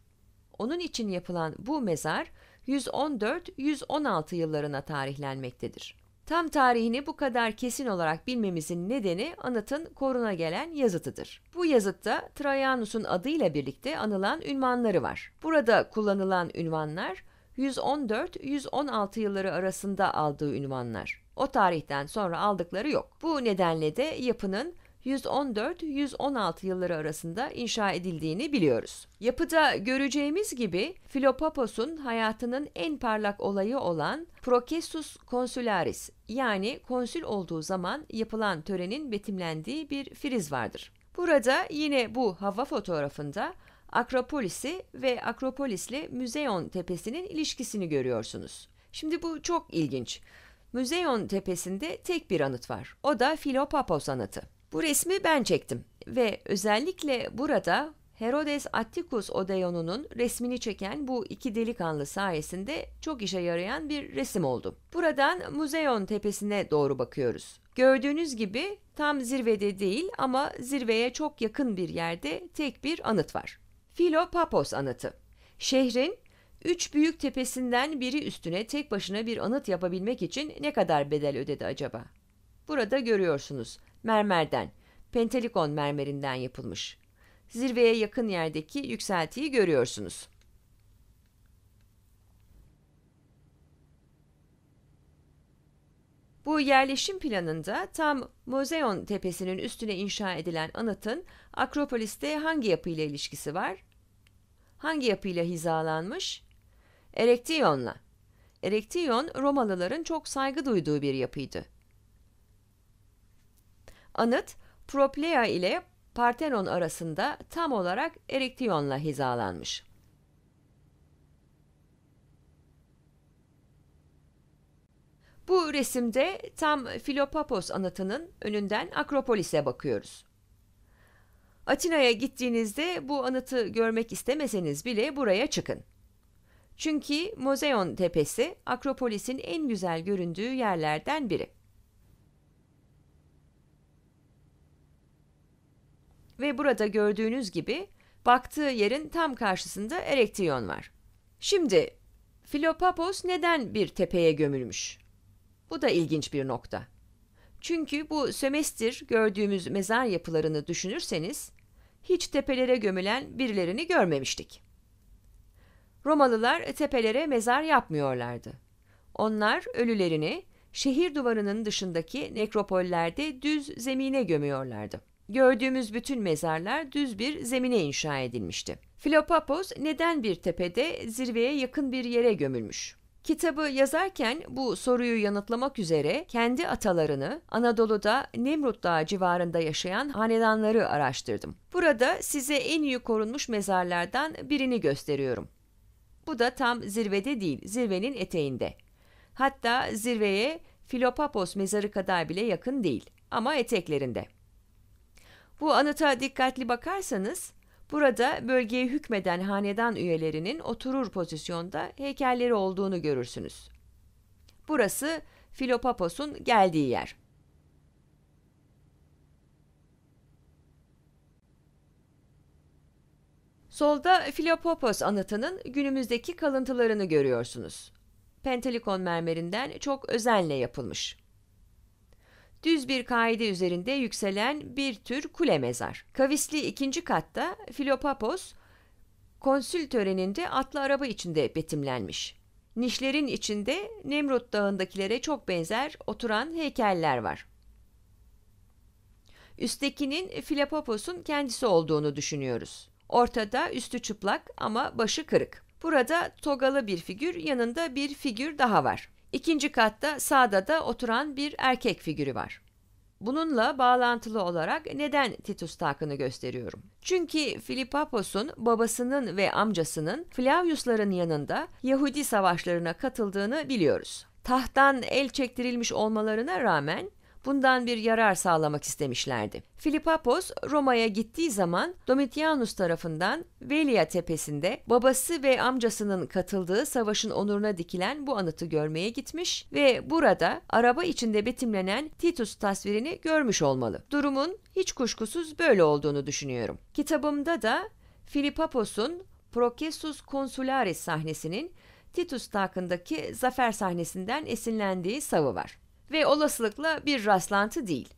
Onun için yapılan bu mezar 114-116 yıllarına tarihlenmektedir. Tam tarihini bu kadar kesin olarak bilmemizin nedeni anıtın koruna gelen yazıtıdır. Bu yazıtta Trajanus'un adıyla birlikte anılan ünvanları var. Burada kullanılan ünvanlar 114-116 yılları arasında aldığı ünvanlar. O tarihten sonra aldıkları yok. Bu nedenle de yapının 114-116 yılları arasında inşa edildiğini biliyoruz. Yapıda göreceğimiz gibi Philopapos'un hayatının en parlak olayı olan Procesus Consularis yani konsül olduğu zaman yapılan törenin betimlendiği bir friz vardır. Burada yine bu hava fotoğrafında Akropolis'i ve Akropolis'li Müzeyon Tepesi'nin ilişkisini görüyorsunuz. Şimdi bu çok ilginç. Müzeyon Tepesi'nde tek bir anıt var. O da Filopapos anıtı. Bu resmi ben çektim ve özellikle burada Herodes Atticus Odeon'unun resmini çeken bu iki delikanlı sayesinde çok işe yarayan bir resim oldu. Buradan Muzeon tepesine doğru bakıyoruz. Gördüğünüz gibi tam zirvede değil ama zirveye çok yakın bir yerde tek bir anıt var. Filo Papos anıtı. Şehrin üç büyük tepesinden biri üstüne tek başına bir anıt yapabilmek için ne kadar bedel ödedi acaba? Burada görüyorsunuz mermerden, Pentelikon mermerinden yapılmış. Zirveye yakın yerdeki yükseltiyi görüyorsunuz. Bu yerleşim planında tam Mozeon tepesinin üstüne inşa edilen anıtın Akropolis'te hangi yapıyla ilişkisi var? Hangi yapıyla hizalanmış? Erektiyon'la. Erektiyon Romalıların çok saygı duyduğu bir yapıydı. Anıt Proplea ile Partenon arasında tam olarak Erektionla hizalanmış. Bu resimde tam Filopapos anıtının önünden Akropolis'e bakıyoruz. Atina'ya gittiğinizde bu anıtı görmek istemeseniz bile buraya çıkın. Çünkü Mozeon Tepesi Akropolis'in en güzel göründüğü yerlerden biri. ve burada gördüğünüz gibi baktığı yerin tam karşısında Erektion var. Şimdi Filopapos neden bir tepeye gömülmüş? Bu da ilginç bir nokta. Çünkü bu sömestir gördüğümüz mezar yapılarını düşünürseniz hiç tepelere gömülen birilerini görmemiştik. Romalılar tepelere mezar yapmıyorlardı. Onlar ölülerini şehir duvarının dışındaki nekropollerde düz zemine gömüyorlardı. Gördüğümüz bütün mezarlar düz bir zemine inşa edilmişti. Filopapos neden bir tepede zirveye yakın bir yere gömülmüş? Kitabı yazarken bu soruyu yanıtlamak üzere kendi atalarını Anadolu'da Nemrut Dağı civarında yaşayan hanedanları araştırdım. Burada size en iyi korunmuş mezarlardan birini gösteriyorum. Bu da tam zirvede değil, zirvenin eteğinde. Hatta zirveye Filopapos mezarı kadar bile yakın değil ama eteklerinde. Bu anıta dikkatli bakarsanız burada bölgeye hükmeden hanedan üyelerinin oturur pozisyonda heykelleri olduğunu görürsünüz. Burası Filopapos'un geldiği yer. Solda Filopopos anıtının günümüzdeki kalıntılarını görüyorsunuz. Pentelikon mermerinden çok özenle yapılmış. Düz bir kaide üzerinde yükselen bir tür kule mezar. Kavisli ikinci katta Filopapos, konsül töreninde atlı araba içinde betimlenmiş. Nişlerin içinde Nemrut Dağı'ndakilere çok benzer oturan heykeller var. Üsttekinin Filopapos'un kendisi olduğunu düşünüyoruz. Ortada üstü çıplak ama başı kırık. Burada togalı bir figür, yanında bir figür daha var. İkinci katta sağda da oturan bir erkek figürü var. Bununla bağlantılı olarak neden Titus takını gösteriyorum? Çünkü Filipapos'un babasının ve amcasının Flavius'ların yanında Yahudi savaşlarına katıldığını biliyoruz. Tahttan el çektirilmiş olmalarına rağmen bundan bir yarar sağlamak istemişlerdi. Filipapos Roma'ya gittiği zaman Domitianus tarafından Velia tepesinde babası ve amcasının katıldığı savaşın onuruna dikilen bu anıtı görmeye gitmiş ve burada araba içinde betimlenen Titus tasvirini görmüş olmalı. Durumun hiç kuşkusuz böyle olduğunu düşünüyorum. Kitabımda da Filipapos'un Procesus Consularis sahnesinin Titus Takı'ndaki zafer sahnesinden esinlendiği savı var ve olasılıkla bir rastlantı değil.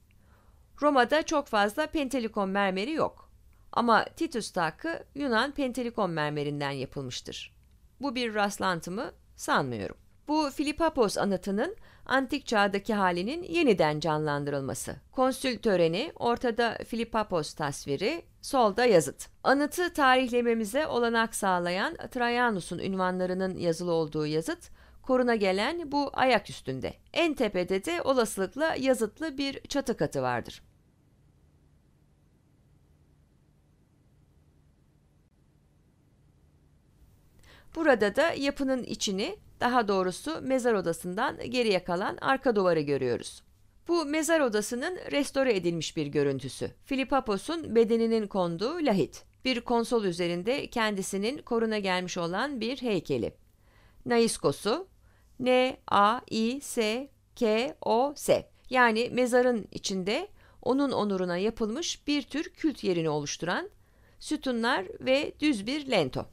Roma'da çok fazla Pentelikon mermeri yok. Ama Titus takı Yunan pentalikon mermerinden yapılmıştır. Bu bir rastlantı mı? Sanmıyorum. Bu Filipapos anıtının antik çağdaki halinin yeniden canlandırılması. Konsül töreni, ortada Filipapos tasviri, solda yazıt. Anıtı tarihlememize olanak sağlayan Trajanus'un ünvanlarının yazılı olduğu yazıt, koruna gelen bu ayak üstünde. En tepede de olasılıkla yazıtlı bir çatı katı vardır. Burada da yapının içini, daha doğrusu mezar odasından geriye kalan arka duvarı görüyoruz. Bu mezar odasının restore edilmiş bir görüntüsü. Filipapos'un bedeninin konduğu lahit. Bir konsol üzerinde kendisinin koruna gelmiş olan bir heykeli. Naiskos'u, N, A, İ, S, K, O, S. Yani mezarın içinde onun onuruna yapılmış bir tür kült yerini oluşturan sütunlar ve düz bir lento.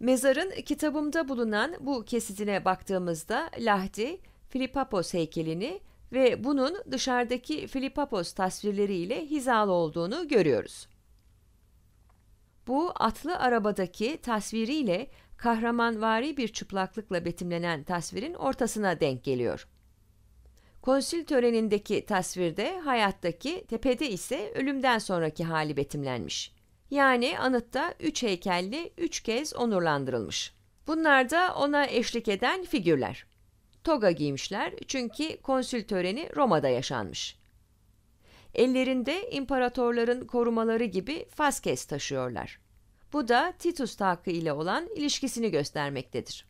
Mezarın kitabımda bulunan bu kesitine baktığımızda Lahdi, Filipapos heykelini ve bunun dışarıdaki Filipapos tasvirleriyle hizalı olduğunu görüyoruz. Bu atlı arabadaki tasviriyle kahramanvari bir çıplaklıkla betimlenen tasvirin ortasına denk geliyor. Konsül törenindeki tasvirde hayattaki, tepede ise ölümden sonraki hali betimlenmiş. Yani anıtta üç heykelli üç kez onurlandırılmış. Bunlar da ona eşlik eden figürler. Toga giymişler çünkü konsül töreni Roma'da yaşanmış. Ellerinde imparatorların korumaları gibi faskes taşıyorlar. Bu da Titus takı ile olan ilişkisini göstermektedir.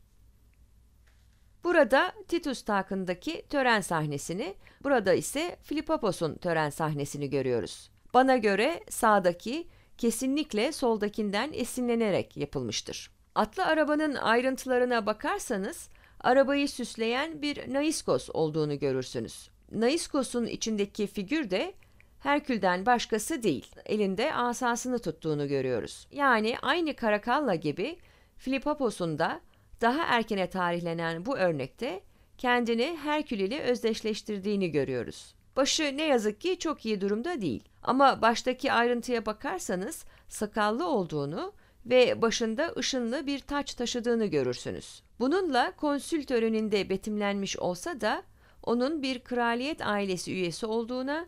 Burada Titus takındaki tören sahnesini, burada ise Filipapos'un tören sahnesini görüyoruz. Bana göre sağdaki kesinlikle soldakinden esinlenerek yapılmıştır. Atlı arabanın ayrıntılarına bakarsanız arabayı süsleyen bir naiskos olduğunu görürsünüz. Naiskos'un içindeki figür de Herkül'den başkası değil. Elinde asasını tuttuğunu görüyoruz. Yani aynı Karakalla gibi Filipapos'un da daha erkene tarihlenen bu örnekte kendini Herkül ile özdeşleştirdiğini görüyoruz. Başı ne yazık ki çok iyi durumda değil. Ama baştaki ayrıntıya bakarsanız sakallı olduğunu ve başında ışınlı bir taç taşıdığını görürsünüz. Bununla konsül töreninde betimlenmiş olsa da onun bir kraliyet ailesi üyesi olduğuna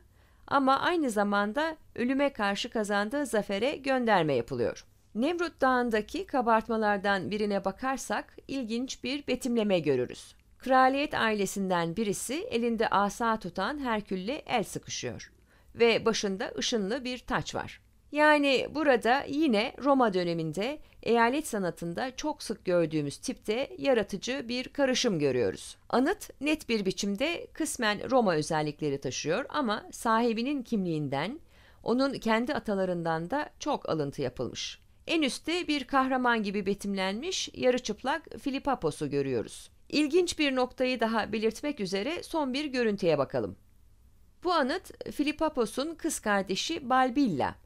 ama aynı zamanda ölüme karşı kazandığı zafere gönderme yapılıyor. Nemrut Dağı'ndaki kabartmalardan birine bakarsak ilginç bir betimleme görürüz. Kraliyet ailesinden birisi elinde asa tutan Herkül'le el sıkışıyor ve başında ışınlı bir taç var. Yani burada yine Roma döneminde eyalet sanatında çok sık gördüğümüz tipte yaratıcı bir karışım görüyoruz. Anıt net bir biçimde kısmen Roma özellikleri taşıyor ama sahibinin kimliğinden, onun kendi atalarından da çok alıntı yapılmış. En üstte bir kahraman gibi betimlenmiş yarı çıplak Filipapos'u görüyoruz. İlginç bir noktayı daha belirtmek üzere son bir görüntüye bakalım. Bu anıt Filipapos'un kız kardeşi Balbilla.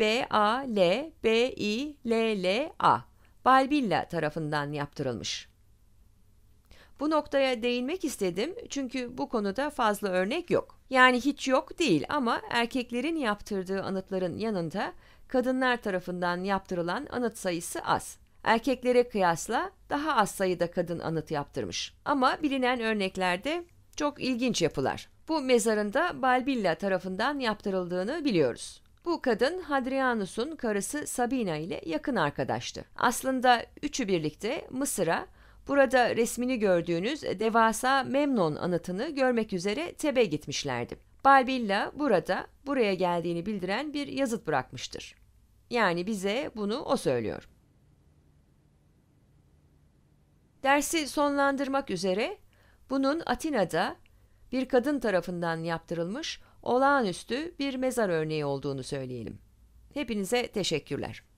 B A L B I L L A Balbilla tarafından yaptırılmış. Bu noktaya değinmek istedim çünkü bu konuda fazla örnek yok. Yani hiç yok değil ama erkeklerin yaptırdığı anıtların yanında kadınlar tarafından yaptırılan anıt sayısı az. Erkeklere kıyasla daha az sayıda kadın anıt yaptırmış. Ama bilinen örneklerde çok ilginç yapılar. Bu mezarında Balbilla tarafından yaptırıldığını biliyoruz. Bu kadın Hadrianus'un karısı Sabina ile yakın arkadaştı. Aslında üçü birlikte Mısır'a, burada resmini gördüğünüz devasa Memnon anıtını görmek üzere Tebe gitmişlerdi. Balbilla burada, buraya geldiğini bildiren bir yazıt bırakmıştır. Yani bize bunu o söylüyor. Dersi sonlandırmak üzere bunun Atina'da bir kadın tarafından yaptırılmış olağanüstü bir mezar örneği olduğunu söyleyelim. Hepinize teşekkürler.